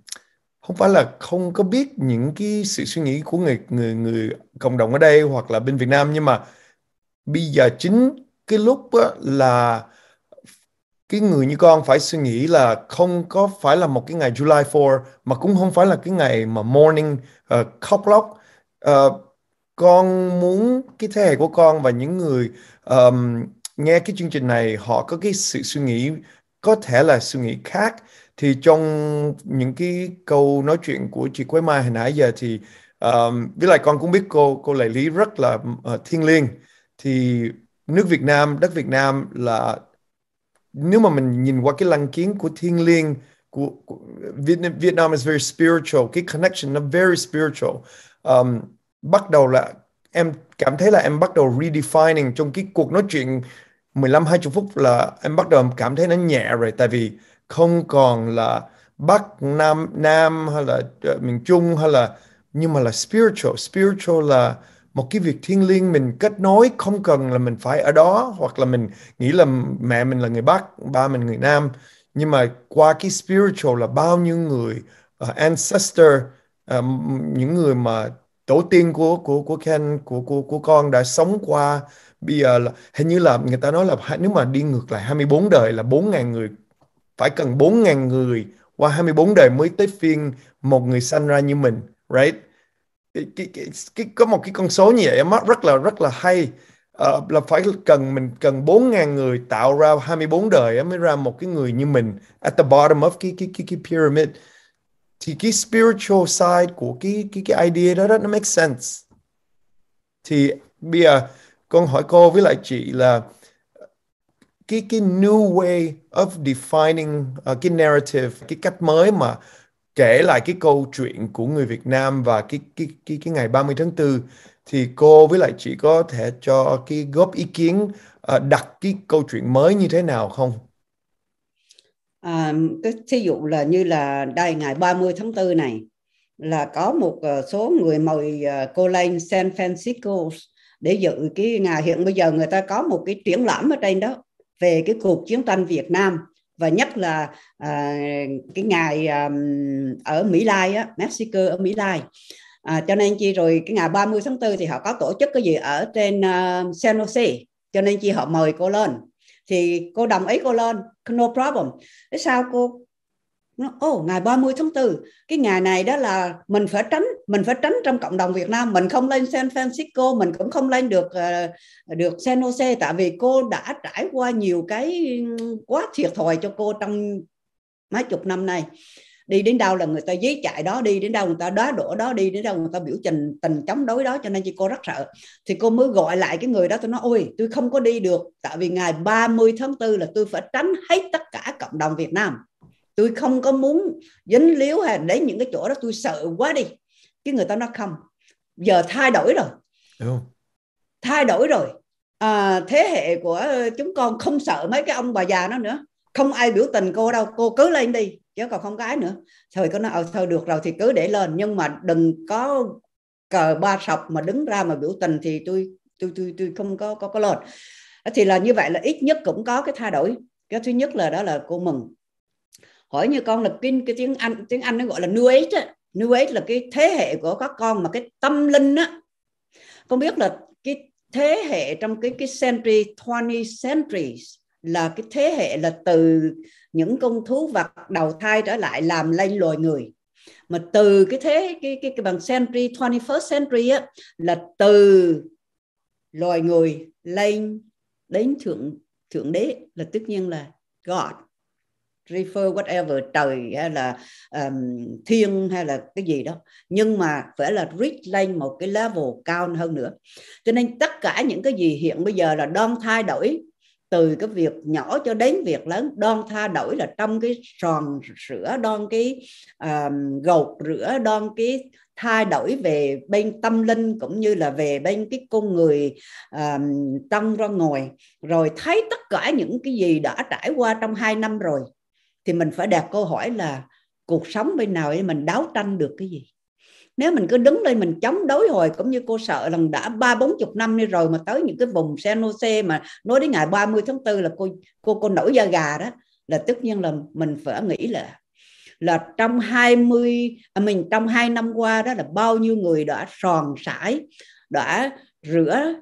không phải là không có biết những cái sự suy nghĩ của người người người cộng đồng ở đây hoặc là bên Việt Nam nhưng mà bây giờ chính cái lúc là cái người như con phải suy nghĩ là không có phải là một cái ngày July 4 mà cũng không phải là cái ngày mà morning uh, ờ, clock uh, ờ, con muốn cái thế hệ của con và những người um, nghe cái chương trình này họ có cái sự suy nghĩ có thể là suy nghĩ khác thì trong những cái câu nói chuyện của chị Quế Mai hồi nãy giờ thì um, với lại con cũng biết cô cô Lệ Lý rất là uh, thiêng liêng thì nước Việt Nam đất Việt Nam là nếu mà mình nhìn qua cái lăng kiến của thiêng liêng của, của Vietnam, Vietnam is very spiritual cái connection nó very spiritual um, bắt đầu là em cảm thấy là em bắt đầu redefining trong cái cuộc nói chuyện 15 20 phút là em bắt đầu cảm thấy nó nhẹ rồi tại vì không còn là bắc nam nam hay là ờ, miền trung hay là nhưng mà là spiritual spiritual là một cái việc thiêng liêng mình kết nối không cần là mình phải ở đó hoặc là mình nghĩ là mẹ mình là người bắc ba mình người nam nhưng mà qua cái spiritual là bao nhiêu người uh, ancestor uh, những người mà tổ tiên của của của Ken của của của con đã sống qua bây giờ là hình như là người ta nói là nếu mà đi ngược lại 24 đời là 4.000 người phải cần 4.000 người qua 24 đời mới tới phiên một người sanh ra như mình, right? Cái, cái, cái, cái, có một cái con số như vậy em rất là rất là hay uh, là phải cần mình cần 4.000 người tạo ra 24 đời mới ra một cái người như mình at the bottom of cái cái cái, cái pyramid thì cái spiritual side của cái cái cái idea đó đó nó make sense thì bây giờ con hỏi cô với lại chị là cái cái new way of defining uh, cái narrative cái cách mới mà kể lại cái câu chuyện của người Việt Nam và cái cái cái cái ngày 30 tháng 4 thì cô với lại chị có thể cho cái góp ý kiến uh, đặt cái câu chuyện mới như thế nào không? À, cái thí dụ là như là đây ngày 30 tháng 4 này là có một ờ, số người mời cô lên San Francisco để dự cái ngày hiện bây giờ người ta có một cái triển lãm ở trên đó về cái cuộc chiến tranh Việt Nam và nhất là à, cái ngày à, ở Mỹ Lai á, Mexico ở Mỹ Lai à, cho nên chi rồi cái ngày 30 tháng 4 thì họ có tổ chức cái gì ở trên uh, San Jose cho nên chi họ mời cô lên thì cô đồng ý cô lên no problem thế sao cô nó ô oh, ngày 30 tháng 4 cái ngày này đó là mình phải tránh mình phải tránh trong cộng đồng Việt Nam mình không lên San Francisco mình cũng không lên được ờ, được San Jose tại vì cô đã trải qua nhiều cái quá thiệt thòi cho cô trong mấy chục năm nay đi đến đâu là người ta giấy chạy đó đi đến đâu người ta đá đổ đó đi đến đâu người ta biểu trình tình chống đối đó cho nên chị cô rất sợ thì cô mới gọi lại cái người đó tôi nói ôi tôi không có đi được tại vì ngày 30 tháng 4 là tôi phải tránh hết tất cả cộng đồng Việt Nam tôi không có muốn dính líu hay lấy những cái chỗ đó tôi sợ quá đi cái người ta nói không giờ thay đổi rồi Đúng. thay đổi rồi à, thế hệ của chúng con không sợ mấy cái ông bà già nó nữa không ai biểu tình cô đâu cô cứ lên đi chứ còn không cái nữa thời có nói ờ thôi được rồi thì cứ để lên nhưng mà đừng có cờ ba sọc mà đứng ra mà biểu tình thì tôi tôi tôi tôi không có có có lên thì là như vậy là ít nhất cũng có cái thay đổi cái thứ nhất là đó là cô mừng hỏi như con là kinh cái tiếng anh tiếng anh nó gọi là new age ấy. new age là cái thế hệ của các con mà cái tâm linh á con biết là cái thế hệ trong cái cái century 20 centuries là cái thế hệ là từ những con thú vật đầu thai trở lại làm lên loài người mà từ cái thế cái cái, cái bằng century 21st century á là từ loài người lên đến thượng thượng đế là tất nhiên là God refer whatever trời hay là um, thiên hay là cái gì đó nhưng mà phải là reach lên một cái level cao hơn nữa cho nên tất cả những cái gì hiện bây giờ là đoan thay đổi từ cái việc nhỏ cho đến việc lớn đoan tha đổi là trong cái tròn rửa đoan cái um, gột rửa đoan cái thay đổi về bên tâm linh cũng như là về bên cái con người um, trong ra ngồi rồi thấy tất cả những cái gì đã trải qua trong hai năm rồi thì mình phải đặt câu hỏi là cuộc sống bên nào để mình đấu tranh được cái gì nếu mình cứ đứng lên mình chống đối hồi cũng như cô sợ lần đã ba bốn chục năm đi rồi mà tới những cái vùng xe nô xe mà nói đến ngày 30 tháng 4 là cô cô cô nổi da gà đó là tất nhiên là mình phải nghĩ là là trong 20 à, mình trong hai năm qua đó là bao nhiêu người đã tròn sải đã rửa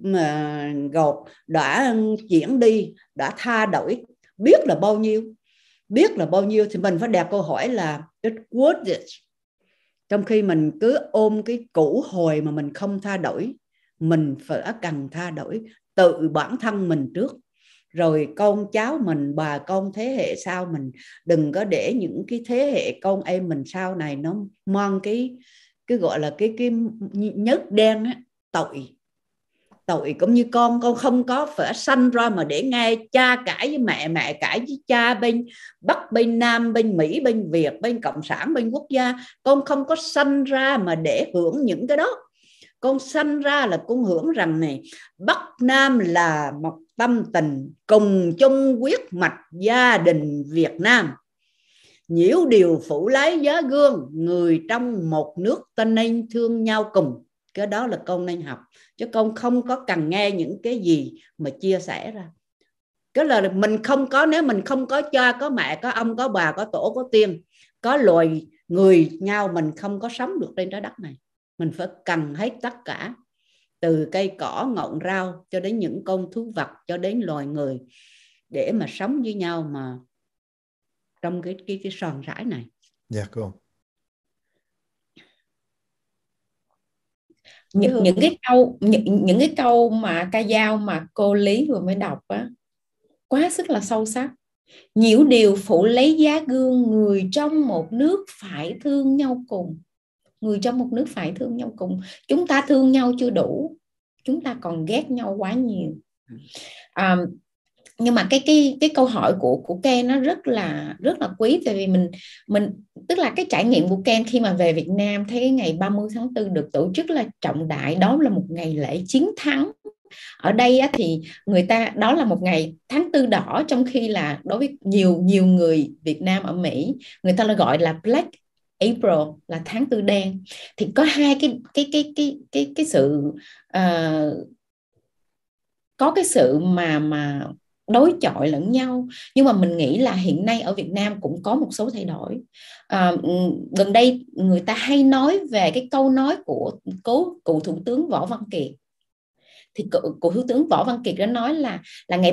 mà gột đã chuyển đi đã tha đổi biết là bao nhiêu biết là bao nhiêu thì mình phải đặt câu hỏi là it worth it trong khi mình cứ ôm cái cũ hồi mà mình không tha đổi mình phải cần tha đổi tự bản thân mình trước rồi con cháu mình bà con thế hệ sau mình đừng có để những cái thế hệ con em mình sau này nó mang cái cái gọi là cái cái nhớt đen á tội tội cũng như con con không có phải sanh ra mà để nghe cha cãi với mẹ mẹ cãi với cha bên bắc bên nam bên mỹ bên việt bên cộng sản bên quốc gia con không có sanh ra mà để hưởng những cái đó con sanh ra là con hưởng rằng này bắc nam là một tâm tình cùng chung quyết mạch gia đình việt nam nhiễu điều phủ lái giá gương người trong một nước tên nên thương nhau cùng cái đó là con nên học chứ con không có cần nghe những cái gì mà chia sẻ ra cái là mình không có nếu mình không có cha có mẹ có ông có bà có tổ có tiên có loài người nhau mình không có sống được trên trái đất này mình phải cần hết tất cả từ cây cỏ ngọn rau cho đến những con thú vật cho đến loài người để mà sống với nhau mà trong cái cái cái sòn rãi này dạ yeah, cô những, ừ. những cái câu những, những cái câu mà ca dao mà cô lý vừa mới đọc á quá sức là sâu sắc nhiều điều phụ lấy giá gương người trong một nước phải thương nhau cùng người trong một nước phải thương nhau cùng chúng ta thương nhau chưa đủ chúng ta còn ghét nhau quá nhiều ừ. à, nhưng mà cái cái cái câu hỏi của của Ken nó rất là rất là quý tại vì mình mình tức là cái trải nghiệm của Ken khi mà về Việt Nam thấy cái ngày 30 tháng 4 được tổ chức là trọng đại đó là một ngày lễ chiến thắng ở đây á, thì người ta đó là một ngày tháng tư đỏ trong khi là đối với nhiều nhiều người Việt Nam ở Mỹ người ta là gọi là Black April là tháng tư đen thì có hai cái cái cái cái cái cái sự uh, có cái sự mà mà đối chọi lẫn nhau nhưng mà mình nghĩ là hiện nay ở Việt Nam cũng có một số thay đổi à, gần đây người ta hay nói về cái câu nói của cố cựu thủ tướng Võ Văn Kiệt thì cựu, cựu thủ tướng Võ Văn Kiệt đã nói là là ngày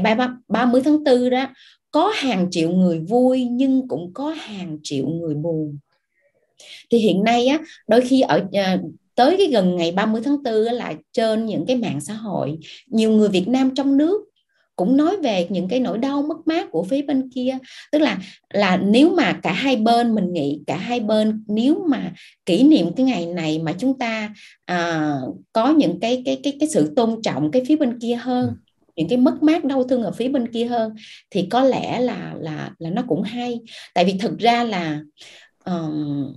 30 tháng 4 đó có hàng triệu người vui nhưng cũng có hàng triệu người buồn thì hiện nay á đôi khi ở à, tới cái gần ngày 30 tháng 4 là trên những cái mạng xã hội nhiều người Việt Nam trong nước cũng nói về những cái nỗi đau mất mát của phía bên kia tức là là nếu mà cả hai bên mình nghĩ cả hai bên nếu mà kỷ niệm cái ngày này mà chúng ta à, có những cái cái cái cái sự tôn trọng cái phía bên kia hơn ừ. những cái mất mát đau thương ở phía bên kia hơn thì có lẽ là là là nó cũng hay tại vì thực ra là um,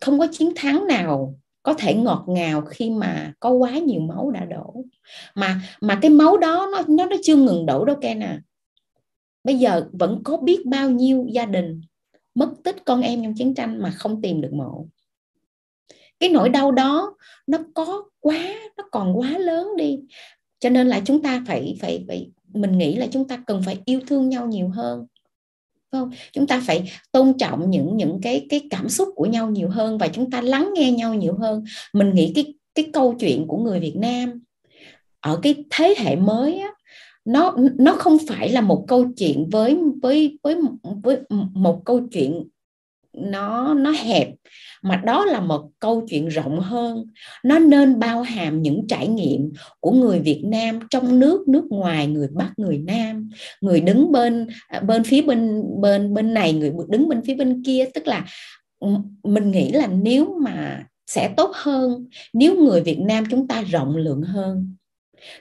không có chiến thắng nào có thể ngọt ngào khi mà có quá nhiều máu đã đổ mà mà cái máu đó nó nó nó chưa ngừng đổ đâu Ken à bây giờ vẫn có biết bao nhiêu gia đình mất tích con em trong chiến tranh mà không tìm được mộ cái nỗi đau đó nó có quá nó còn quá lớn đi cho nên là chúng ta phải phải phải mình nghĩ là chúng ta cần phải yêu thương nhau nhiều hơn không chúng ta phải tôn trọng những những cái cái cảm xúc của nhau nhiều hơn và chúng ta lắng nghe nhau nhiều hơn mình nghĩ cái cái câu chuyện của người Việt Nam ở cái thế hệ mới á, nó nó không phải là một câu chuyện với với với với một câu chuyện nó nó hẹp mà đó là một câu chuyện rộng hơn nó nên bao hàm những trải nghiệm của người Việt Nam trong nước nước ngoài người Bắc người Nam người đứng bên à, bên phía bên bên bên này người đứng bên phía bên kia tức là ừ, mình nghĩ là nếu mà sẽ tốt hơn nếu người Việt Nam chúng ta rộng lượng hơn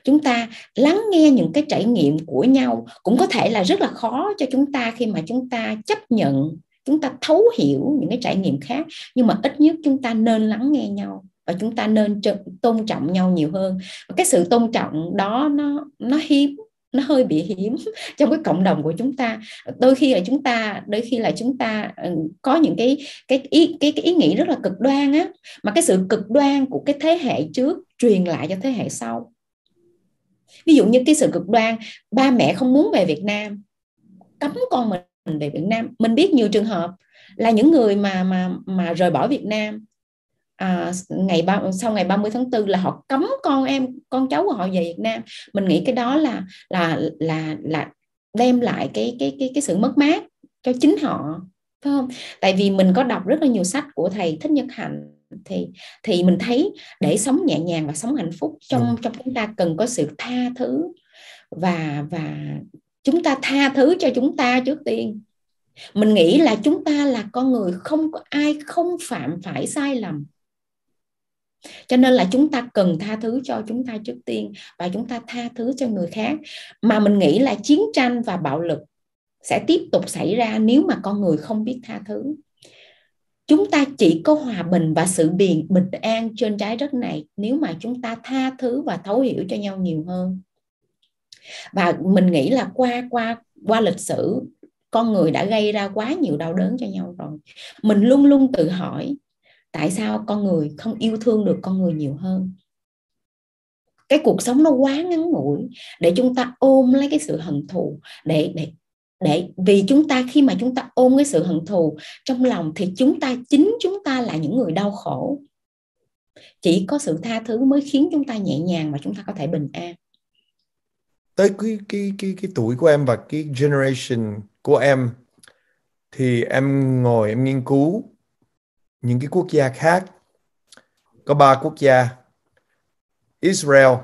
chúng ta lắng nghe những cái trải nghiệm của nhau cũng có thể là rất là khó cho chúng ta khi mà chúng ta chấp nhận chúng ta thấu hiểu những cái trải nghiệm khác nhưng mà ít nhất chúng ta nên lắng nghe nhau và chúng ta nên tôn trọng nhau nhiều hơn và cái sự tôn trọng đó nó nó hiếm nó hơi bị hiếm trong cái cộng đồng của chúng ta đôi khi là chúng ta đôi khi là chúng ta ừ, có những cái cái ý cái, cái ý nghĩ rất là cực đoan á mà cái sự cực đoan của cái thế hệ trước truyền lại cho thế hệ sau ví dụ như cái sự cực đoan ba mẹ không muốn về Việt Nam cấm con mình mình về Việt Nam mình biết nhiều trường hợp là những người mà mà mà rời bỏ Việt Nam à, ngày ba sau ngày 30 tháng 4 là họ cấm con em con cháu của họ về Việt Nam mình nghĩ cái đó là là là là đem lại cái cái cái cái sự mất mát cho chính họ phải không tại vì mình có đọc rất là nhiều sách của thầy thích nhất hạnh thì thì mình thấy để sống nhẹ nhàng và sống hạnh phúc trong ừ. trong chúng ta cần có sự tha thứ và và chúng ta tha thứ cho chúng ta trước tiên mình nghĩ là chúng ta là con người không có ai không phạm phải sai lầm cho nên là chúng ta cần tha thứ cho chúng ta trước tiên và chúng ta tha thứ cho người khác mà mình nghĩ là chiến tranh và bạo lực sẽ tiếp tục xảy ra nếu mà con người không biết tha thứ chúng ta chỉ có hòa bình và sự bình bình an trên trái đất này nếu mà chúng ta tha thứ và thấu hiểu cho nhau nhiều hơn và mình nghĩ là qua qua qua lịch sử con người đã gây ra quá nhiều đau đớn cho nhau rồi mình luôn luôn tự hỏi tại sao con người không yêu thương được con người nhiều hơn cái cuộc sống nó quá ngắn ngủi để chúng ta ôm lấy cái sự hận thù để để để vì chúng ta khi mà chúng ta ôm cái sự hận thù trong lòng thì chúng ta chính chúng ta là những người đau khổ chỉ có sự tha thứ mới khiến chúng ta nhẹ nhàng và chúng ta có thể bình an tới cái cái cái cái tuổi của em và cái generation của em thì em ngồi em nghiên cứu những cái quốc gia khác có ba quốc gia Israel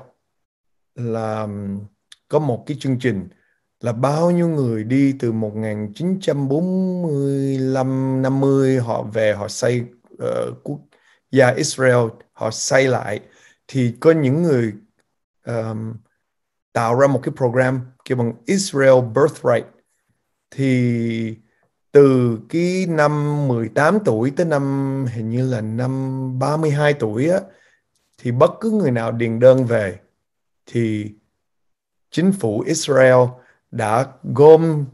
là có một cái chương trình là bao nhiêu người đi từ 1945 50 họ về họ xây uh, quốc gia Israel họ xây lại thì có những người um, tạo ra một cái program kêu bằng Israel Birthright thì từ cái năm 18 tuổi tới năm hình như là năm 32 tuổi á thì bất cứ người nào điền đơn về thì chính phủ Israel đã gom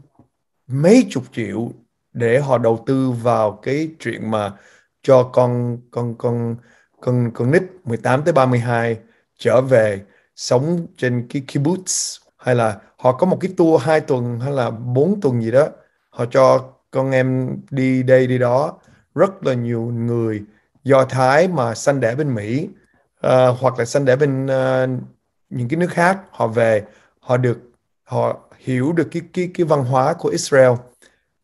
mấy chục triệu để họ đầu tư vào cái chuyện mà cho con con con con con nít 18 tới 32 trở về sống trên cái kibbutz hay là họ có một cái tour hai tuần hay là bốn tuần gì đó họ cho con em đi đây đi đó rất là nhiều người do thái mà sanh đẻ bên mỹ uh, hoặc là sanh đẻ bên uh, những cái nước khác họ về họ được họ hiểu được cái cái cái văn hóa của Israel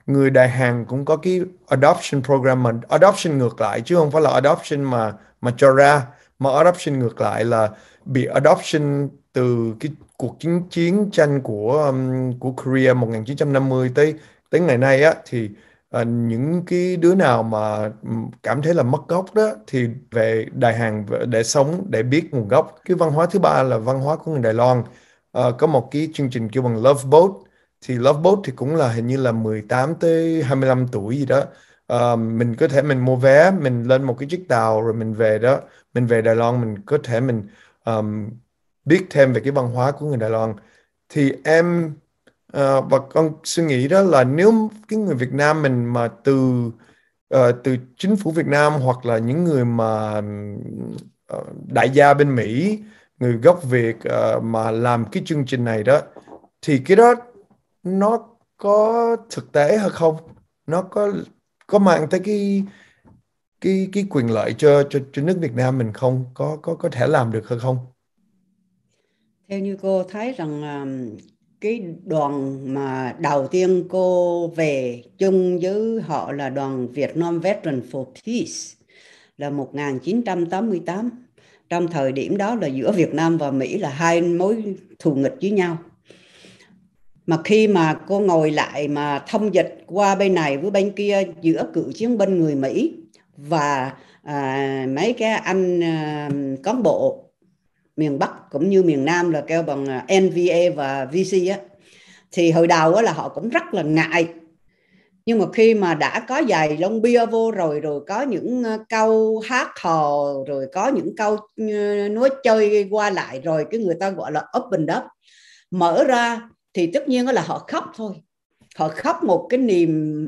người đại hàng cũng có cái adoption program mà adoption ngược lại chứ không phải là adoption mà mà cho ra mà adoption ngược lại là bị adoption từ cái cuộc chiến chiến tranh của um, của Korea 1950 tới tới ngày nay á thì uh, những cái đứa nào mà cảm thấy là mất gốc đó thì về đại hàng để sống để biết nguồn gốc cái văn hóa thứ ba là văn hóa của người Đài Loan uh, có một cái chương trình kêu bằng Love Boat thì Love Boat thì cũng là hình như là 18 tới 25 tuổi gì đó uh, mình có thể mình mua vé mình lên một cái chiếc tàu rồi mình về đó mình về Đài Loan mình có thể mình um, biết thêm về cái văn hóa của người Đài Loan thì em uh, và con suy nghĩ đó là nếu cái người Việt Nam mình mà từ uh, từ chính phủ Việt Nam hoặc là những người mà uh, đại gia bên Mỹ người gốc Việt uh, mà làm cái chương trình này đó thì cái đó nó có thực tế hay không nó có có mang tới cái cái cái quyền lợi cho cho cho nước Việt Nam mình không có có có thể làm được hay không? Theo như cô thấy rằng à, cái đoàn mà đầu tiên cô về chung với họ là đoàn Việt Nam Veteran for Peace là 1988. Trong thời điểm đó là giữa Việt Nam và Mỹ là hai mối thù nghịch với nhau. Mà khi mà cô ngồi lại mà thông dịch qua bên này với bên kia giữa cựu chiến binh người Mỹ và à, mấy cái anh à, cán bộ miền Bắc cũng như miền Nam là kêu bằng à, NVA và VC á thì hồi đầu là họ cũng rất là ngại nhưng mà khi mà đã có giày lông bia vô rồi rồi có những à, câu hát hò rồi có những câu à, nói chơi qua lại rồi cái người ta gọi là open up mở ra thì tất nhiên là họ khóc thôi họ khóc một cái niềm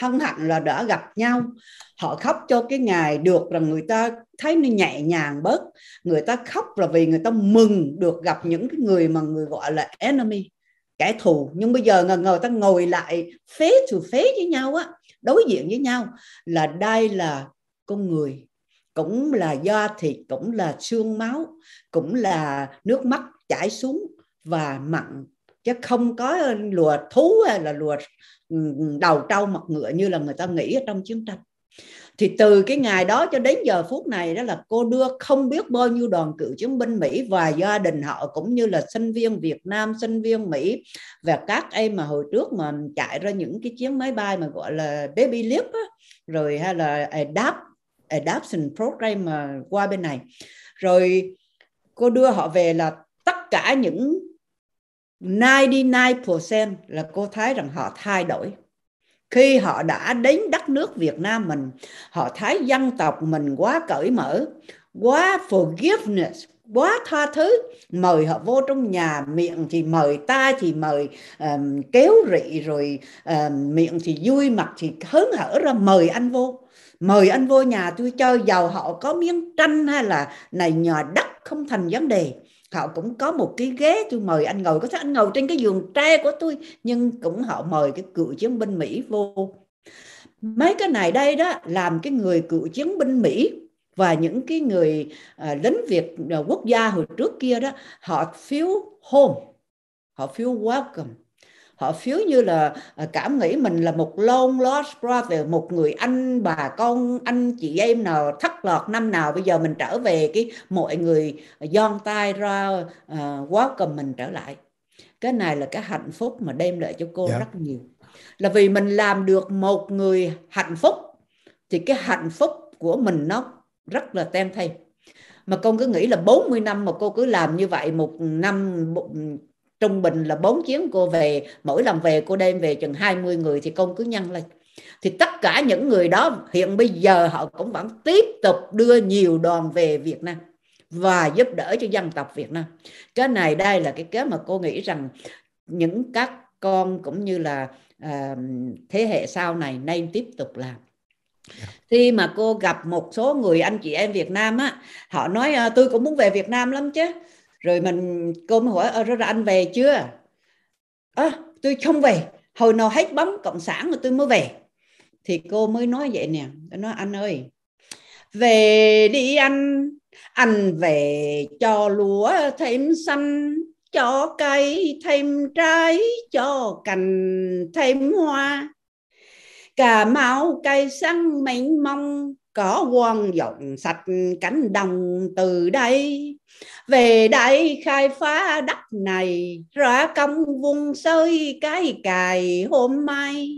hân hạnh là đã gặp nhau họ khóc cho cái ngày được rằng người ta thấy nó nhẹ nhàng bớt người ta khóc là vì người ta mừng được gặp những cái người mà người gọi là enemy kẻ thù nhưng bây giờ người ta ngồi lại phế to phế với nhau á đối diện với nhau là đây là con người cũng là da thịt cũng là xương máu cũng là nước mắt chảy xuống và mặn chứ không có lùa thú hay là lùa ừ, ừ, đầu trâu mặt ngựa như là người ta nghĩ ở trong chiến tranh thì từ cái ngày đó cho đến giờ phút này đó là cô đưa không biết bao nhiêu đoàn cựu chiến binh Mỹ và gia đình họ cũng như là sinh viên Việt Nam, sinh viên Mỹ và các em mà hồi trước mà chạy ra những cái chuyến máy bay mà gọi là baby leap á, rồi hay là adapt adoption program mà qua bên này rồi cô đưa họ về là tất cả những 99% là cô thấy rằng họ thay đổi khi họ đã đến đất nước Việt Nam mình họ thấy dân tộc mình quá cởi mở quá forgiveness quá tha thứ mời họ vô trong nhà miệng thì mời ta thì mời um, kéo rị rồi um, miệng thì vui mặt thì hớn hở ra mời anh vô mời anh vô nhà tôi chơi giàu họ có miếng tranh hay là này nhà đất không thành vấn đề họ cũng có một cái ghế tôi mời anh ngồi có thể anh ngồi trên cái giường tre của tôi nhưng cũng họ mời cái cựu chiến binh mỹ vô mấy cái này đây đó làm cái người cựu chiến binh mỹ và những cái người à, lính việt à, quốc gia hồi trước kia đó họ phiếu home họ phiếu welcome họ phiếu như là à, cảm nghĩ mình là một lone lost brother một người anh bà con anh chị em nào thất lọt năm nào bây giờ mình trở về cái mọi người à, giòn tay ra uh, welcome mình trở lại cái này là cái hạnh phúc mà đem lại cho cô yeah. Dạ. rất nhiều là vì mình làm được một người hạnh phúc thì cái hạnh phúc của mình nó rất là tem thay mà con cứ nghĩ là 40 năm mà cô cứ làm như vậy một năm trung bình là 4 chuyến cô về mỗi lần về cô đem về chừng 20 người thì công cứ nhân lên thì tất cả những người đó hiện bây giờ họ cũng vẫn tiếp tục đưa nhiều đoàn về Việt Nam và giúp đỡ cho dân tộc Việt Nam cái này đây là cái kế mà cô nghĩ rằng những các con cũng như là uh, thế hệ sau này nên tiếp tục làm khi mà cô gặp một số người anh chị em Việt Nam á họ nói à, tôi cũng muốn về Việt Nam lắm chứ rồi mình cô mới hỏi ờ rồi anh về chưa à, tôi không về hồi nào hết bấm cộng sản rồi tôi mới về thì cô mới nói vậy nè nói anh ơi về đi anh anh về cho lúa thêm xanh cho cây thêm trái cho cành thêm hoa cà mau cây xanh mênh mông có quan dọn sạch cánh đồng từ đây về đây khai phá đất này ra công vung sơi cái cài hôm mai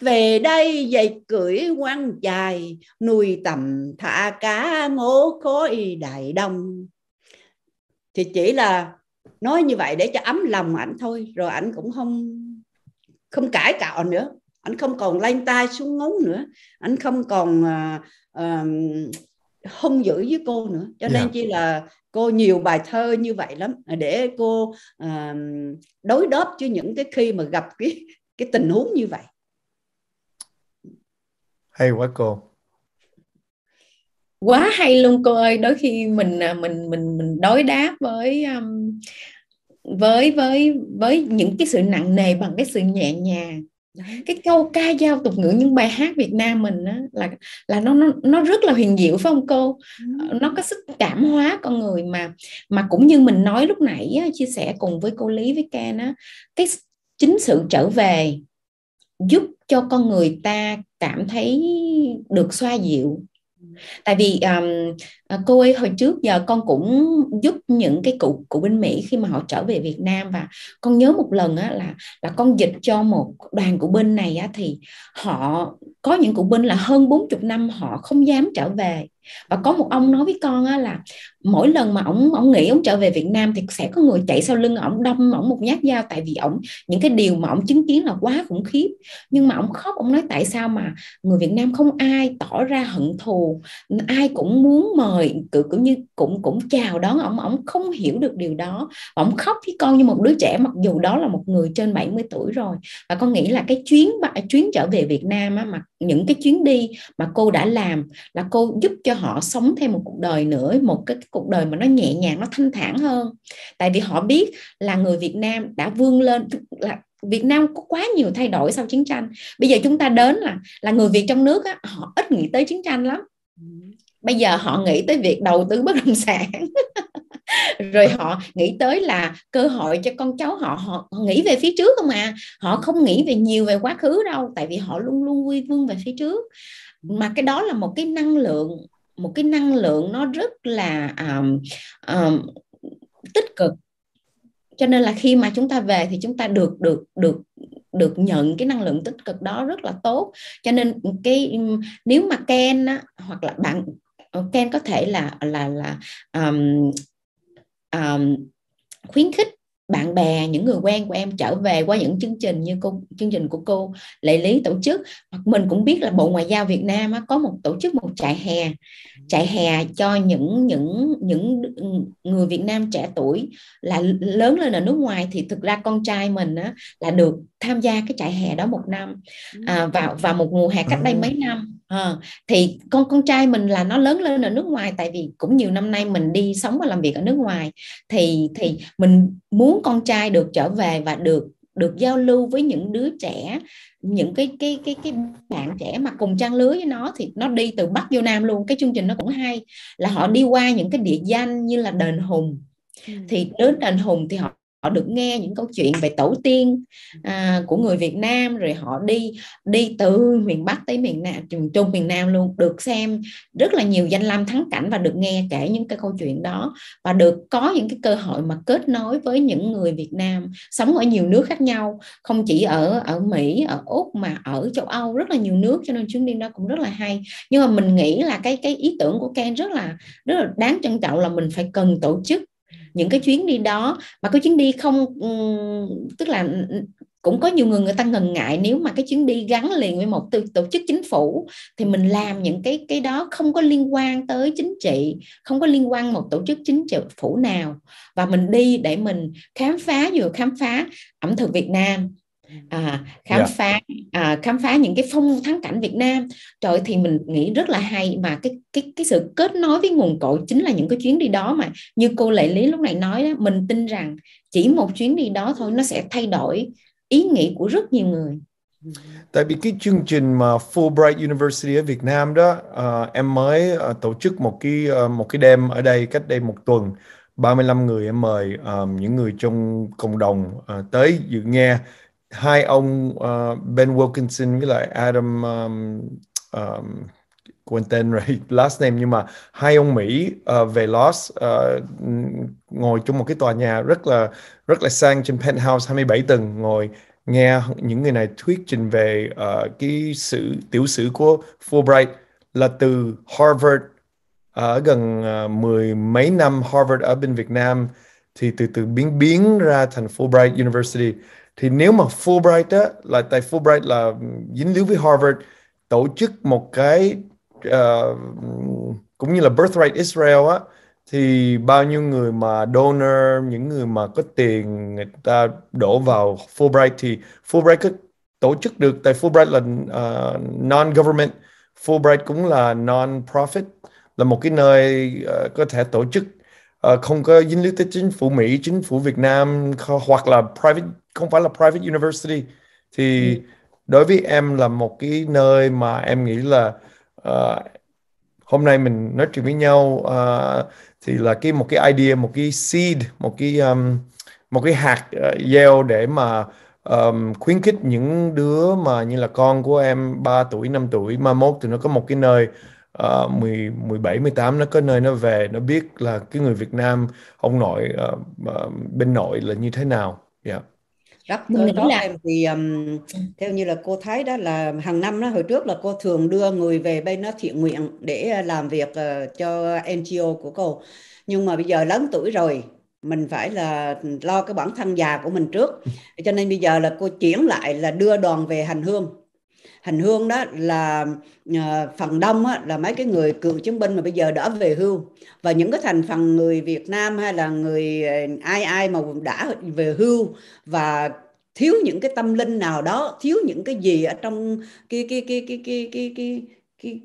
về đây dậy cưỡi quan dài nuôi tầm thả cá ngố khối đại đông thì chỉ là nói như vậy để cho ấm lòng ảnh thôi rồi ảnh cũng không không cãi cạo nữa ảnh không còn lanh tai xuống ngóng nữa ảnh không còn à, um, hung dữ với cô nữa cho nên yeah. Dạ. chi là cô nhiều bài thơ như vậy lắm để cô um, đối đáp với những cái khi mà gặp cái cái tình huống như vậy hay quá cô quá hay luôn cô ơi đôi khi mình à, mình mình mình đối đáp với um, với với với những cái sự nặng nề bằng cái sự nhẹ nhàng cái câu ca dao tục ngữ những bài hát Việt Nam mình á, là là nó nó nó rất là huyền diệu phải không cô ừ. nó có sức cảm hóa con người mà mà cũng như mình nói lúc nãy á, chia sẻ cùng với cô Lý với Ken á cái chính sự trở về giúp cho con người ta cảm thấy được xoa dịu tại vì um, cô ấy hồi trước giờ con cũng giúp những cái cụ cụ bên Mỹ khi mà họ trở về Việt Nam và con nhớ một lần á, là là con dịch cho một đoàn cụ bên này á, thì họ có những cụ bên là hơn 40 năm họ không dám trở về và có một ông nói với con á, là mỗi lần mà ông ông nghĩ ông trở về Việt Nam thì sẽ có người chạy sau lưng ông đâm ông một nhát dao tại vì ông những cái điều mà ông chứng kiến là quá khủng khiếp nhưng mà ông khóc ông nói tại sao mà người Việt Nam không ai tỏ ra hận thù ai cũng muốn mời cũng như cũng cũng chào đón ông ông không hiểu được điều đó ông khóc với con như một đứa trẻ mặc dù đó là một người trên 70 tuổi rồi và con nghĩ là cái chuyến chuyến trở về Việt Nam á, mà những cái chuyến đi mà cô đã làm là cô giúp cho họ sống thêm một cuộc đời nữa một cái cuộc đời mà nó nhẹ nhàng nó thanh thản hơn tại vì họ biết là người Việt Nam đã vươn lên là Việt Nam có quá nhiều thay đổi sau chiến tranh bây giờ chúng ta đến là là người Việt trong nước á, họ ít nghĩ tới chiến tranh lắm bây giờ họ nghĩ tới việc đầu tư bất động sản rồi họ nghĩ tới là cơ hội cho con cháu họ họ nghĩ về phía trước không à họ không nghĩ về nhiều về quá khứ đâu tại vì họ luôn luôn quy vương về phía trước mà cái đó là một cái năng lượng một cái năng lượng nó rất là um, um, tích cực cho nên là khi mà chúng ta về thì chúng ta được được được được nhận cái năng lượng tích cực đó rất là tốt cho nên cái nếu mà Ken á, hoặc là bạn ờ, Ken có thể là là là um, um, khuyến khích bạn bè những người quen của em trở về qua những chương trình như cô chương trình của cô lệ lý tổ chức hoặc mình cũng biết là bộ ngoại giao việt nam á, có một tổ chức một trại hè trại hè cho những những những người việt nam trẻ tuổi là lớn lên ở nước ngoài thì thực ra con trai mình á, là được tham gia cái trại hè đó một năm ừ. à, vào vào một mùa hè cách đây à. mấy năm à, thì con con trai mình là nó lớn lên ở nước ngoài tại vì cũng nhiều năm nay mình đi sống và làm việc ở nước ngoài thì thì mình muốn con trai được trở về và được được giao lưu với những đứa trẻ những cái cái cái cái bạn trẻ mà cùng trang lứa với nó thì nó đi từ bắc vô nam luôn cái chương trình nó cũng hay là họ đi qua những cái địa danh như là đền hùng ừ. thì đến đền hùng thì họ họ được nghe những câu chuyện về tổ tiên à, của người Việt Nam rồi họ đi đi từ miền Bắc tới miền Nam miền Trung miền Nam luôn được xem rất là nhiều danh lam thắng cảnh và được nghe kể những cái câu chuyện đó và được có những cái cơ hội mà kết nối với những người Việt Nam sống ở nhiều nước khác nhau không chỉ ở ở Mỹ ở Úc mà ở châu Âu rất là nhiều nước cho nên chuyến đi đó cũng rất là hay nhưng mà mình nghĩ là cái cái ý tưởng của Ken rất là rất là đáng trân trọng là mình phải cần tổ chức những cái chuyến đi đó mà cái chuyến đi không ừ, tức là ừ, ừ, cũng có nhiều người người ta ngần ngại nếu mà cái chuyến đi gắn liền với một tổ chức chính phủ thì mình làm những cái cái đó không có liên quan tới chính trị không có liên quan một tổ chức chính trị phủ nào và mình đi để mình khám phá vừa khám phá ẩm thực Việt Nam à, khám yeah. Dạ. phá à, khám phá những cái phong thắng cảnh Việt Nam trời thì mình nghĩ rất là hay mà cái cái cái sự kết nối với nguồn cội chính là những cái chuyến đi đó mà như cô lệ lý lúc này nói đó, mình tin rằng chỉ một chuyến đi đó thôi nó sẽ thay đổi ý nghĩ của rất nhiều người Tại vì cái chương trình mà Fulbright University ở Việt Nam đó uh, em mới uh, tổ chức một cái uh, một cái đêm ở đây cách đây một tuần 35 người em mời um, những người trong cộng đồng uh, tới dự nghe hai ông uh, Ben Wilkinson với lại Adam um, um, quên tên rồi last name nhưng mà hai ông Mỹ uh, về Los uh, ngồi trong một cái tòa nhà rất là rất là sang trên penthouse 27 tầng ngồi nghe những người này thuyết trình về uh, cái sự tiểu sử của Fulbright là từ Harvard ở gần uh, mười mấy năm Harvard ở bên Việt Nam thì từ từ biến biến ra thành Fulbright University thì nếu mà Fulbright á, là tại Fulbright là dính líu với Harvard tổ chức một cái uh, cũng như là Birthright Israel á thì bao nhiêu người mà donor những người mà có tiền người ta đổ vào Fulbright thì Fulbright có tổ chức được tại Fulbright là uh, ờ, non government Fulbright cũng là non profit là một cái nơi uh, có thể tổ chức Ờ, không có dính líu tới chính phủ Mỹ, chính phủ Việt Nam hoặc là private không phải là private university thì ừ. đối với em là một cái nơi mà em nghĩ là uh, hôm nay mình nói chuyện với nhau uh, thì là cái một cái idea, một cái seed, một cái um, một cái hạt uh, gieo để mà um, khuyến khích những đứa mà như là con của em 3 tuổi, 5 tuổi mà mốt thì nó có một cái nơi uh, 10, 17, 18 nó có nơi nó về nó biết là cái người Việt Nam ông nội uh, uh, bên nội là như thế nào. Yeah. Rất mình đó là... em thì um, theo như là cô thấy đó là hàng năm đó hồi trước là cô thường đưa người về bên nó thiện nguyện để ờ, làm việc uh, cho NGO của cô. Nhưng mà bây giờ lớn tuổi rồi mình phải là lo cái bản thân già của mình trước cho nên bây giờ là cô chuyển lại là đưa đoàn về hành hương hành hương đó là ờ, phần đông á, là mấy cái người cựu chiến binh mà bây giờ đã về hưu và những cái thành phần người Việt Nam hay là người ờ, ai ai mà đã về hưu và thiếu những cái tâm linh nào đó thiếu những cái gì ở trong cái cái cái cái cái cái cái, cái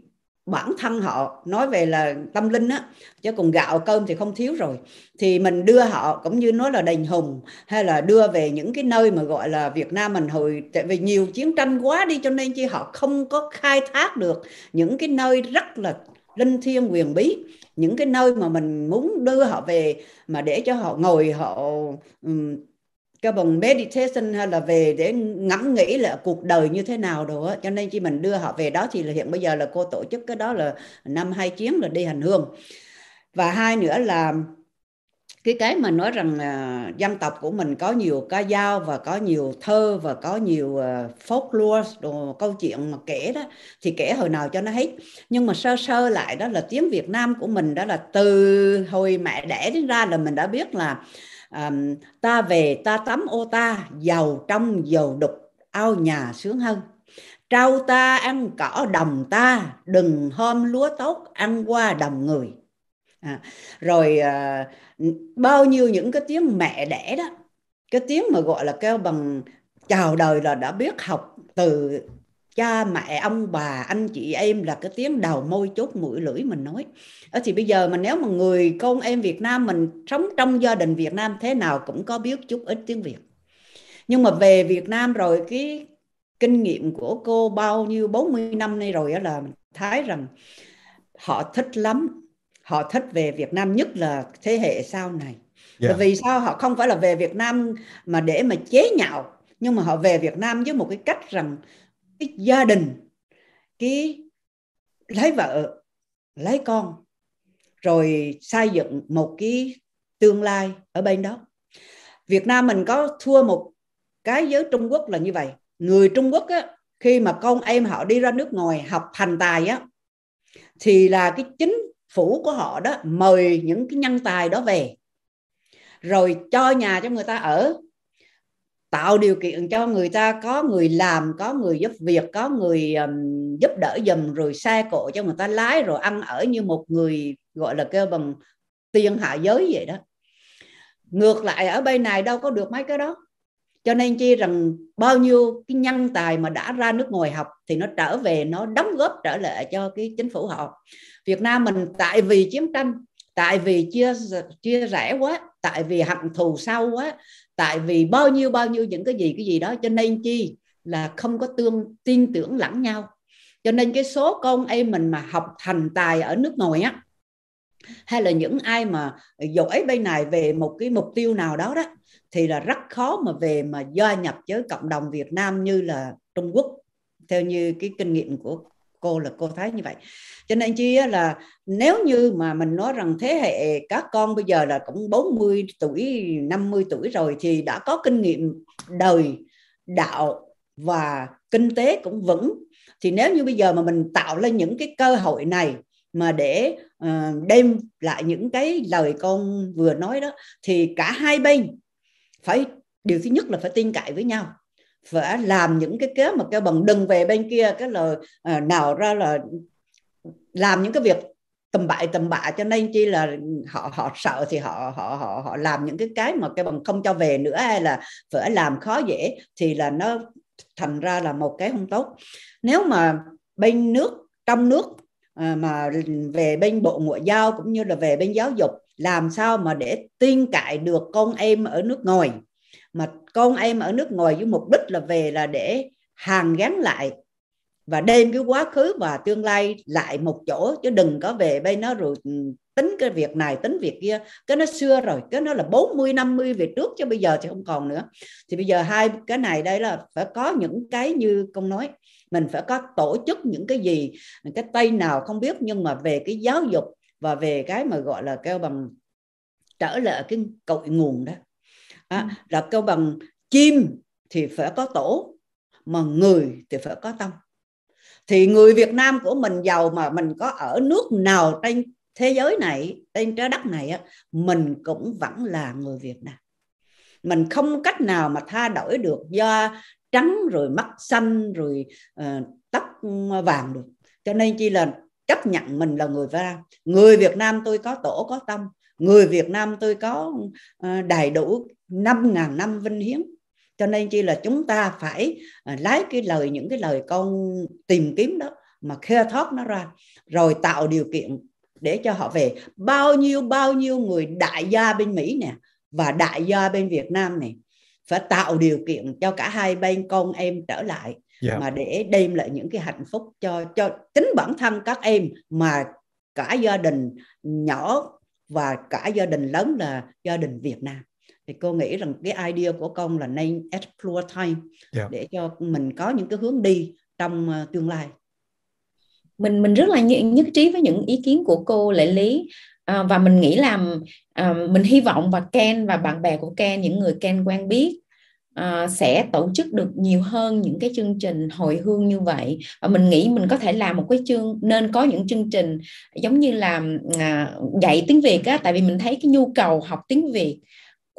bản thân họ nói về là tâm linh á chứ còn gạo cơm thì không thiếu rồi thì mình đưa họ cũng như nói là đền hùng hay là đưa về những cái nơi mà gọi là Việt Nam mình hồi tại vì nhiều chiến tranh quá đi cho nên chi họ không có khai thác được những cái nơi rất là linh thiêng quyền bí những cái nơi mà mình muốn đưa họ về mà để cho họ ngồi họ cái bằng meditation hay là về để ngẫm nghĩ là cuộc đời như thế nào đồ á cho nên khi mình đưa họ về đó thì là hiện bây giờ là cô tổ chức cái đó là năm hai chiến là đi hành hương và hai nữa là cái cái mà nói rằng uh, dân tộc của mình có nhiều ca dao và có nhiều thơ và có nhiều uh, folklore đồ câu chuyện mà kể đó thì kể hồi nào cho nó hết nhưng mà sơ sơ lại đó là tiếng Việt Nam của mình đó là từ hồi mẹ đẻ đến ra là mình đã biết là um, ta về ta tắm ô ta giàu trong giàu đục ao nhà sướng hơn trâu ta ăn cỏ đồng ta đừng hôm lúa tốt ăn qua đồng người à, rồi à, bao nhiêu những cái tiếng mẹ đẻ đó cái tiếng mà gọi là kêu bằng chào đời là đã biết học từ cha mẹ ông bà anh chị em là cái tiếng đầu môi chốt mũi lưỡi mình nói à, thì bây giờ mà nếu mà người con em Việt Nam mình sống trong gia đình Việt Nam thế nào cũng có biết chút ít tiếng Việt nhưng mà về Việt Nam rồi cái kinh nghiệm của cô bao nhiêu 40 năm nay rồi là thấy rằng họ thích lắm họ thích về Việt Nam nhất là thế hệ sau này yeah. Dạ. vì sao họ không phải là về Việt Nam mà để mà chế nhạo nhưng mà họ về Việt Nam với một cái cách rằng cái gia đình cái lấy vợ lấy con rồi xây dựng một cái tương lai ở bên đó Việt Nam mình có thua một cái giới Trung Quốc là như vậy người Trung Quốc á, khi mà con em họ đi ra nước ngoài học thành tài á thì là cái chính phủ của họ đó mời những cái nhân tài đó về rồi cho nhà cho người ta ở tạo điều kiện cho người ta có người làm có người giúp việc có người um, giúp đỡ dùm rồi xe cộ cho người ta lái rồi ăn ở như một người gọi là kêu bằng tiên hạ giới vậy đó ngược lại ở bên này đâu có được mấy cái đó cho nên chi rằng bao nhiêu cái nhân tài mà đã ra nước ngoài học thì nó trở về nó đóng góp trở lại cho cái chính phủ họ Việt Nam mình tại vì chiến tranh tại vì chia chia rẽ quá tại vì hận thù sâu quá tại vì bao nhiêu bao nhiêu những cái gì cái gì đó cho nên chi là không có tương tin tưởng lẫn nhau cho nên cái số con em mình mà học thành tài ở nước ngoài á hay là những ai mà giỏi bên này về một cái mục tiêu nào đó đó thì là rất khó mà về mà gia nhập với cộng đồng Việt Nam như là Trung Quốc theo như cái kinh nghiệm của cô là cô thấy như vậy cho nên chi là nếu như mà mình nói rằng thế hệ các con bây giờ là cũng 40 tuổi 50 tuổi rồi thì đã có kinh nghiệm đời đạo và kinh tế cũng vững thì nếu như bây giờ mà mình tạo lên những cái cơ hội này mà để uh, đem lại những cái lời con vừa nói đó thì cả hai bên phải điều thứ nhất là phải tin cậy với nhau phải làm những cái kế mà kêu bằng đừng về bên kia cái lời à, nào ra là làm những cái việc tầm bại tầm bạ cho nên chi là họ họ sợ thì họ họ họ họ làm những cái cái mà cái bằng không cho về nữa hay là phải làm khó dễ thì là nó thành ra là một cái không tốt nếu mà bên nước trong nước à, mà về bên bộ ngoại giao cũng như là về bên giáo dục làm sao mà để tin cậy được con em ở nước ngoài mà con em ở nước ngoài với mục đích là về là để hàng gắn lại và đem cái quá khứ và tương lai lại một chỗ chứ đừng có về bên nó rồi ừ, tính cái việc này tính việc kia cái nó xưa rồi cái nó là 40 50 về trước chứ bây giờ thì không còn nữa thì bây giờ hai cái này đây là phải có những cái như con nói mình phải có tổ chức những cái gì cái tay nào không biết nhưng mà về cái giáo dục và về cái mà gọi là kêu bằng trở lại cái cội nguồn đó à, là câu bằng chim thì phải có tổ mà người thì phải có tâm thì người Việt Nam của mình giàu mà mình có ở nước nào trên thế giới này trên trái đất này mình cũng vẫn là người Việt Nam mình không cách nào mà tha đổi được do trắng rồi mắt xanh rồi uh, tóc vàng được cho nên chỉ là chấp nhận mình là người Việt Nam người Việt Nam tôi có tổ có tâm người Việt Nam tôi có uh, đầy đủ năm ngàn năm vinh hiến cho nên chi là chúng ta phải à, lấy cái lời những cái lời con tìm kiếm đó mà khe thoát nó ra rồi tạo điều kiện để cho họ về bao nhiêu bao nhiêu người đại gia bên Mỹ nè và đại gia bên Việt Nam này phải tạo điều kiện cho cả hai bên con em trở lại yeah. Dạ. mà để đem lại những cái hạnh phúc cho cho chính bản thân các em mà cả gia đình nhỏ và cả gia đình lớn là gia đình Việt Nam thì cô nghĩ rằng cái idea của công là nên explore time yeah. Dạ. để cho mình có những cái hướng đi trong ờ, tương lai mình mình rất là nhất trí với những ý kiến của cô lệ lý à, và mình nghĩ là à, mình hy vọng và Ken và bạn bè của Ken những người Ken quen biết À, sẽ tổ chức được nhiều hơn những cái chương trình hồi hương như vậy và mình nghĩ mình có thể làm một cái chương nên có những chương trình giống như là à, dạy tiếng Việt á tại vì mình thấy cái nhu cầu học tiếng Việt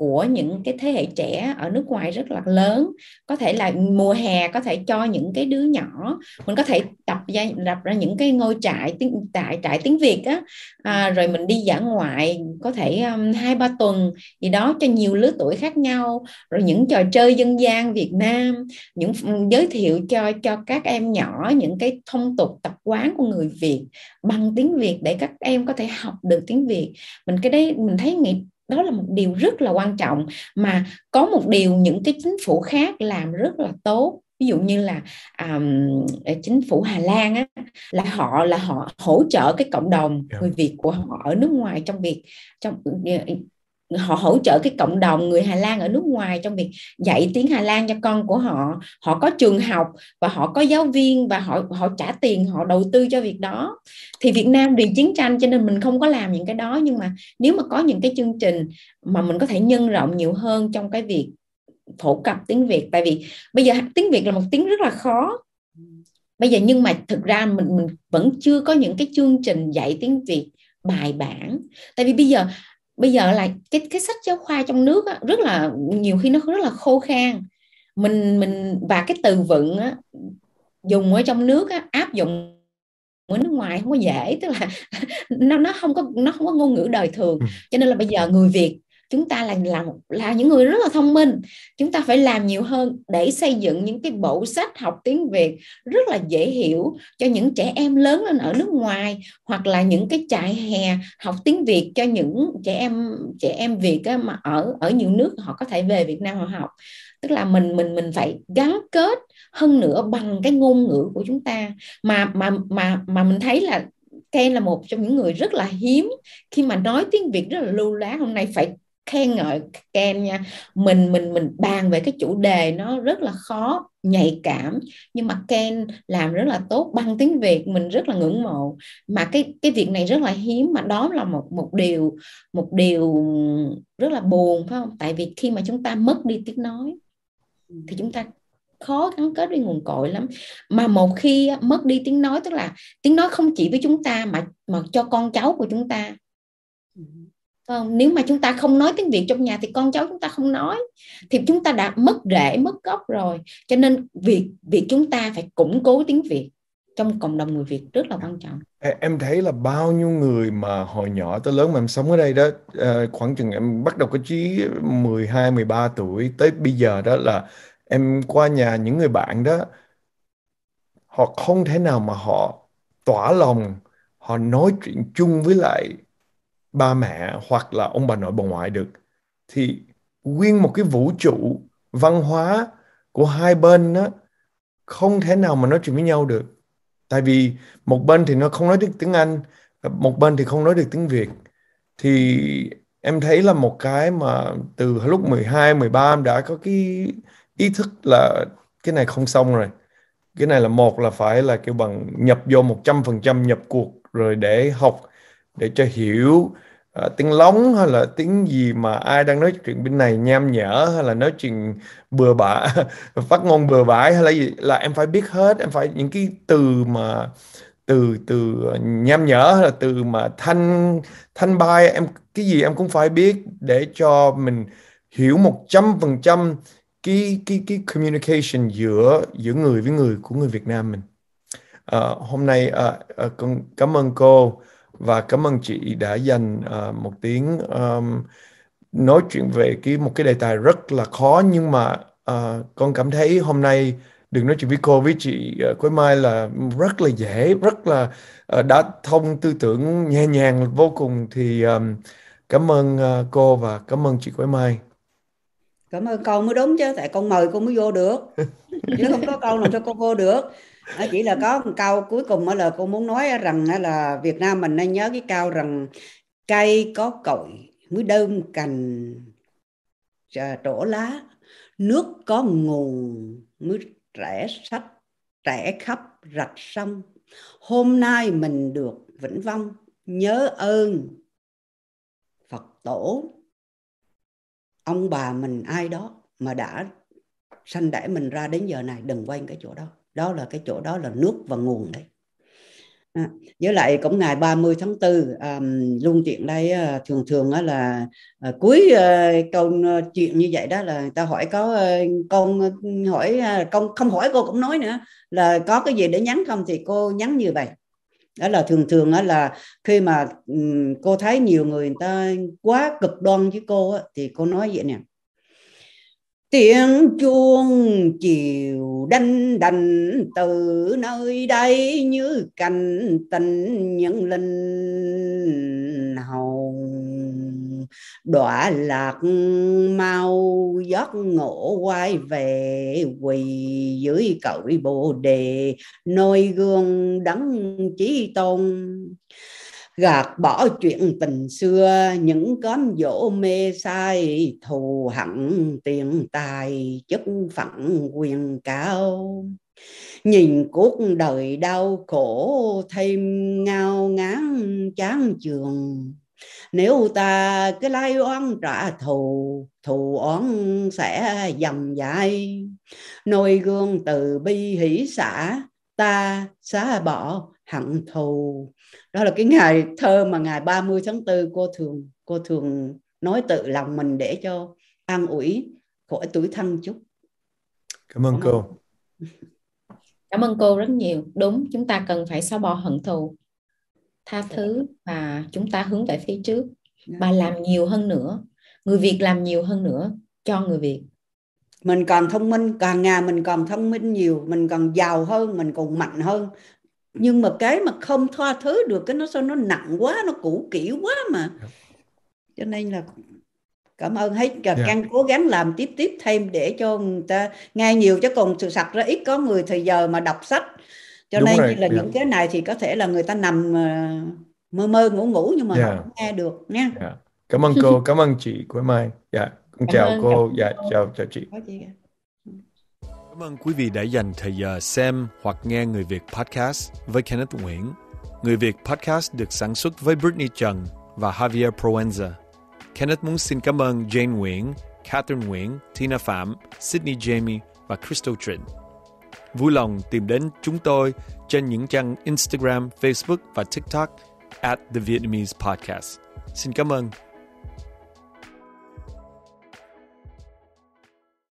của những cái thế hệ trẻ ở nước ngoài rất là lớn có thể là mùa hè có thể cho những cái đứa nhỏ mình có thể tập ra đập ra những cái ngôi trại tiếng tại trại tiếng việt á à, rồi mình đi dã ngoại có thể um, hai ba tuần gì đó cho nhiều lứa tuổi khác nhau rồi những trò chơi dân gian việt nam những ừ, giới thiệu cho cho các em nhỏ những cái thông tục tập quán của người việt bằng tiếng việt để các em có thể học được tiếng việt mình cái đấy mình thấy ngày đó là một điều rất là quan trọng mà có một điều những cái chính phủ khác làm rất là tốt ví dụ như là um, chính phủ Hà Lan á, là họ là họ hỗ trợ cái cộng đồng dạ. người Việt của họ ở nước ngoài trong việc trong họ hỗ trợ cái cộng đồng người Hà Lan ở nước ngoài trong việc dạy tiếng Hà Lan cho con của họ họ có trường học và họ có giáo viên và họ họ trả tiền họ đầu tư cho việc đó thì Việt Nam vì chiến tranh cho nên mình không có làm những cái đó nhưng mà nếu mà có những cái chương trình mà mình có thể nhân rộng nhiều hơn trong cái việc phổ cập tiếng Việt tại vì bây giờ tiếng Việt là một tiếng rất là khó bây giờ nhưng mà thực ra mình mình vẫn chưa có những cái chương trình dạy tiếng Việt bài bản tại vì bây giờ bây giờ là cái cái sách giáo khoa trong nước á, rất là nhiều khi nó rất là khô khan mình mình và cái từ vựng á, dùng ở trong nước á, áp dụng ở nước ngoài không có dễ tức là nó nó không có nó không có ngôn ngữ đời thường ừ. cho nên là bây giờ người Việt chúng ta là là là những người rất là thông minh chúng ta phải làm nhiều hơn để xây dựng những cái bộ sách học tiếng việt rất là dễ hiểu cho những trẻ em lớn lên ở nước ngoài hoặc là những cái trại hè học tiếng việt cho những trẻ em trẻ em việt á, mà ở ở nhiều nước họ có thể về việt nam họ học tức là mình mình mình phải gắn kết hơn nữa bằng cái ngôn ngữ của chúng ta mà mà mà mà mình thấy là Ken là một trong những người rất là hiếm khi mà nói tiếng Việt rất là lưu lá hôm nay phải khen ngợi Ken nha mình mình mình bàn về cái chủ đề nó rất là khó nhạy cảm nhưng mà Ken làm rất là tốt bằng tiếng Việt mình rất là ngưỡng mộ mà cái cái việc này rất là hiếm mà đó là một một điều một điều rất là buồn phải không tại vì khi mà chúng ta mất đi tiếng nói thì chúng ta khó gắn kết với nguồn cội lắm mà một khi mất đi tiếng nói tức là tiếng nói không chỉ với chúng ta mà mà cho con cháu của chúng ta ừ không? Vâng, nếu mà chúng ta không nói tiếng việt trong nhà thì con cháu chúng ta không nói thì chúng ta đã mất rễ mất gốc rồi cho nên việc việc chúng ta phải củng cố tiếng việt trong cộng đồng người việt rất là quan trọng em thấy là bao nhiêu người mà hồi nhỏ tới lớn mà em sống ở đây đó ờ, khoảng chừng em bắt đầu có chí 12 13 tuổi tới bây giờ đó là em qua nhà những người bạn đó họ không thể nào mà họ tỏa lòng họ nói chuyện chung với lại ba mẹ hoặc là ông bà nội bà ngoại được thì nguyên một cái vũ trụ văn hóa của hai bên đó không thể nào mà nói chuyện với nhau được tại vì một bên thì nó không nói được tiếng Anh một bên thì không nói được tiếng Việt thì em thấy là một cái mà từ lúc 12, 13 em đã có cái ý thức là cái này không xong rồi cái này là một là phải là kiểu bằng nhập vô 100% nhập cuộc rồi để học để cho hiểu à, tiếng lóng hay là tiếng gì mà ai đang nói chuyện bên này nham nhở hay là nói chuyện bừa bãi phát ngôn bừa bãi hay là gì là em phải biết hết em phải những cái từ mà từ từ à, nham nhở hay là từ mà thanh thanh bay em cái gì em cũng phải biết để cho mình hiểu một trăm phần trăm cái cái cái communication giữa giữa người với người của người Việt Nam mình. À, hôm nay à, à, con cảm ơn cô và cảm ơn chị đã dành uh, một tiếng um, nói chuyện về cái một cái đề tài rất là khó nhưng mà uh, con cảm thấy hôm nay được nói chuyện với cô với chị uh, Quế Mai là rất là dễ rất là uh, đã thông tư tưởng nhẹ nhàng vô cùng thì um, cảm ơn uh, cô và cảm ơn chị Quế Mai cảm ơn con mới đúng chứ tại con mời con mới vô được chứ không có con làm cho con vô được nó ờ, chỉ là có một câu cuối cùng là cô muốn nói rằng là Việt Nam mình nên nhớ cái câu rằng cây có cội mới đơn cành à, trổ lá nước có nguồn mới trẻ sách trẻ khắp rạch sông hôm nay mình được vĩnh vong nhớ ơn phật tổ ông bà mình ai đó mà đã sanh đẻ mình ra đến giờ này đừng quên cái chỗ đó đó là cái chỗ đó là nước và nguồn đấy À, với lại cũng ngày 30 tháng 4 um, luôn chuyện đây uh, thường thường á là uh, cuối uh, câu uh, chuyện như vậy đó là người ta hỏi có uh, con hỏi uh, con không hỏi cô cũng nói nữa là có cái gì để nhắn không thì cô nhắn như vậy đó là thường thường á là khi mà um, cô thấy nhiều người, người ta quá cực đoan với cô uh, thì cô nói vậy nè tiếng chuông chiều đanh đành từ nơi đây như cành tình những linh hồn đọa lạc mau giấc ngộ quay về quỳ dưới cội bồ đề nôi gương đấng chí tôn gạt bỏ chuyện tình xưa những cám dỗ mê sai thù hận tiền tài chức phận quyền cao nhìn cuộc đời đau khổ thêm ngao ngán chán trường nếu ta cứ lai oan trả thù thù oán sẽ dầm dài nôi gương từ bi hỷ xã ta xóa bỏ hận thù đó là cái ngày thơ mà ngày 30 tháng 4 cô thường cô thường nói tự lòng mình để cho an ủi khỏi tuổi thân chút cảm ơn cô cảm ơn cô rất nhiều đúng chúng ta cần phải xóa bỏ hận thù tha thứ và chúng ta hướng về phía trước và dạ. làm nhiều hơn nữa người việt làm nhiều hơn nữa cho người việt mình còn thông minh càng ngày mình còn thông minh nhiều mình còn giàu hơn mình còn mạnh hơn nhưng mà cái mà không thoa thứ được cái nó sao nó nặng quá nó cũ kỹ quá mà cho nên là cảm ơn hết cả yeah. Càng cố gắng làm tiếp tiếp thêm để cho người ta nghe nhiều chứ còn sự sạch ra ít có người thời giờ mà đọc sách cho Đúng nên rồi. là yeah. Dạ. những cái này thì có thể là người ta nằm ờ, mơ mơ ngủ ngủ nhưng mà yeah. Dạ. không nghe được nha yeah. Dạ. cảm ơn cô cảm ơn chị của mai dạ yeah chào cô cảm... dạ chào chào chị ừ. cảm ơn quý vị đã dành thời giờ xem hoặc nghe người việt podcast với kenneth nguyễn người việt podcast được sản xuất với brittany trần và javier proenza kenneth muốn xin cảm ơn jane nguyễn catherine nguyễn tina phạm sydney jamie và crystal Trinh. vui lòng tìm đến chúng tôi trên những trang instagram facebook và tiktok at the vietnamese podcast xin cảm ơn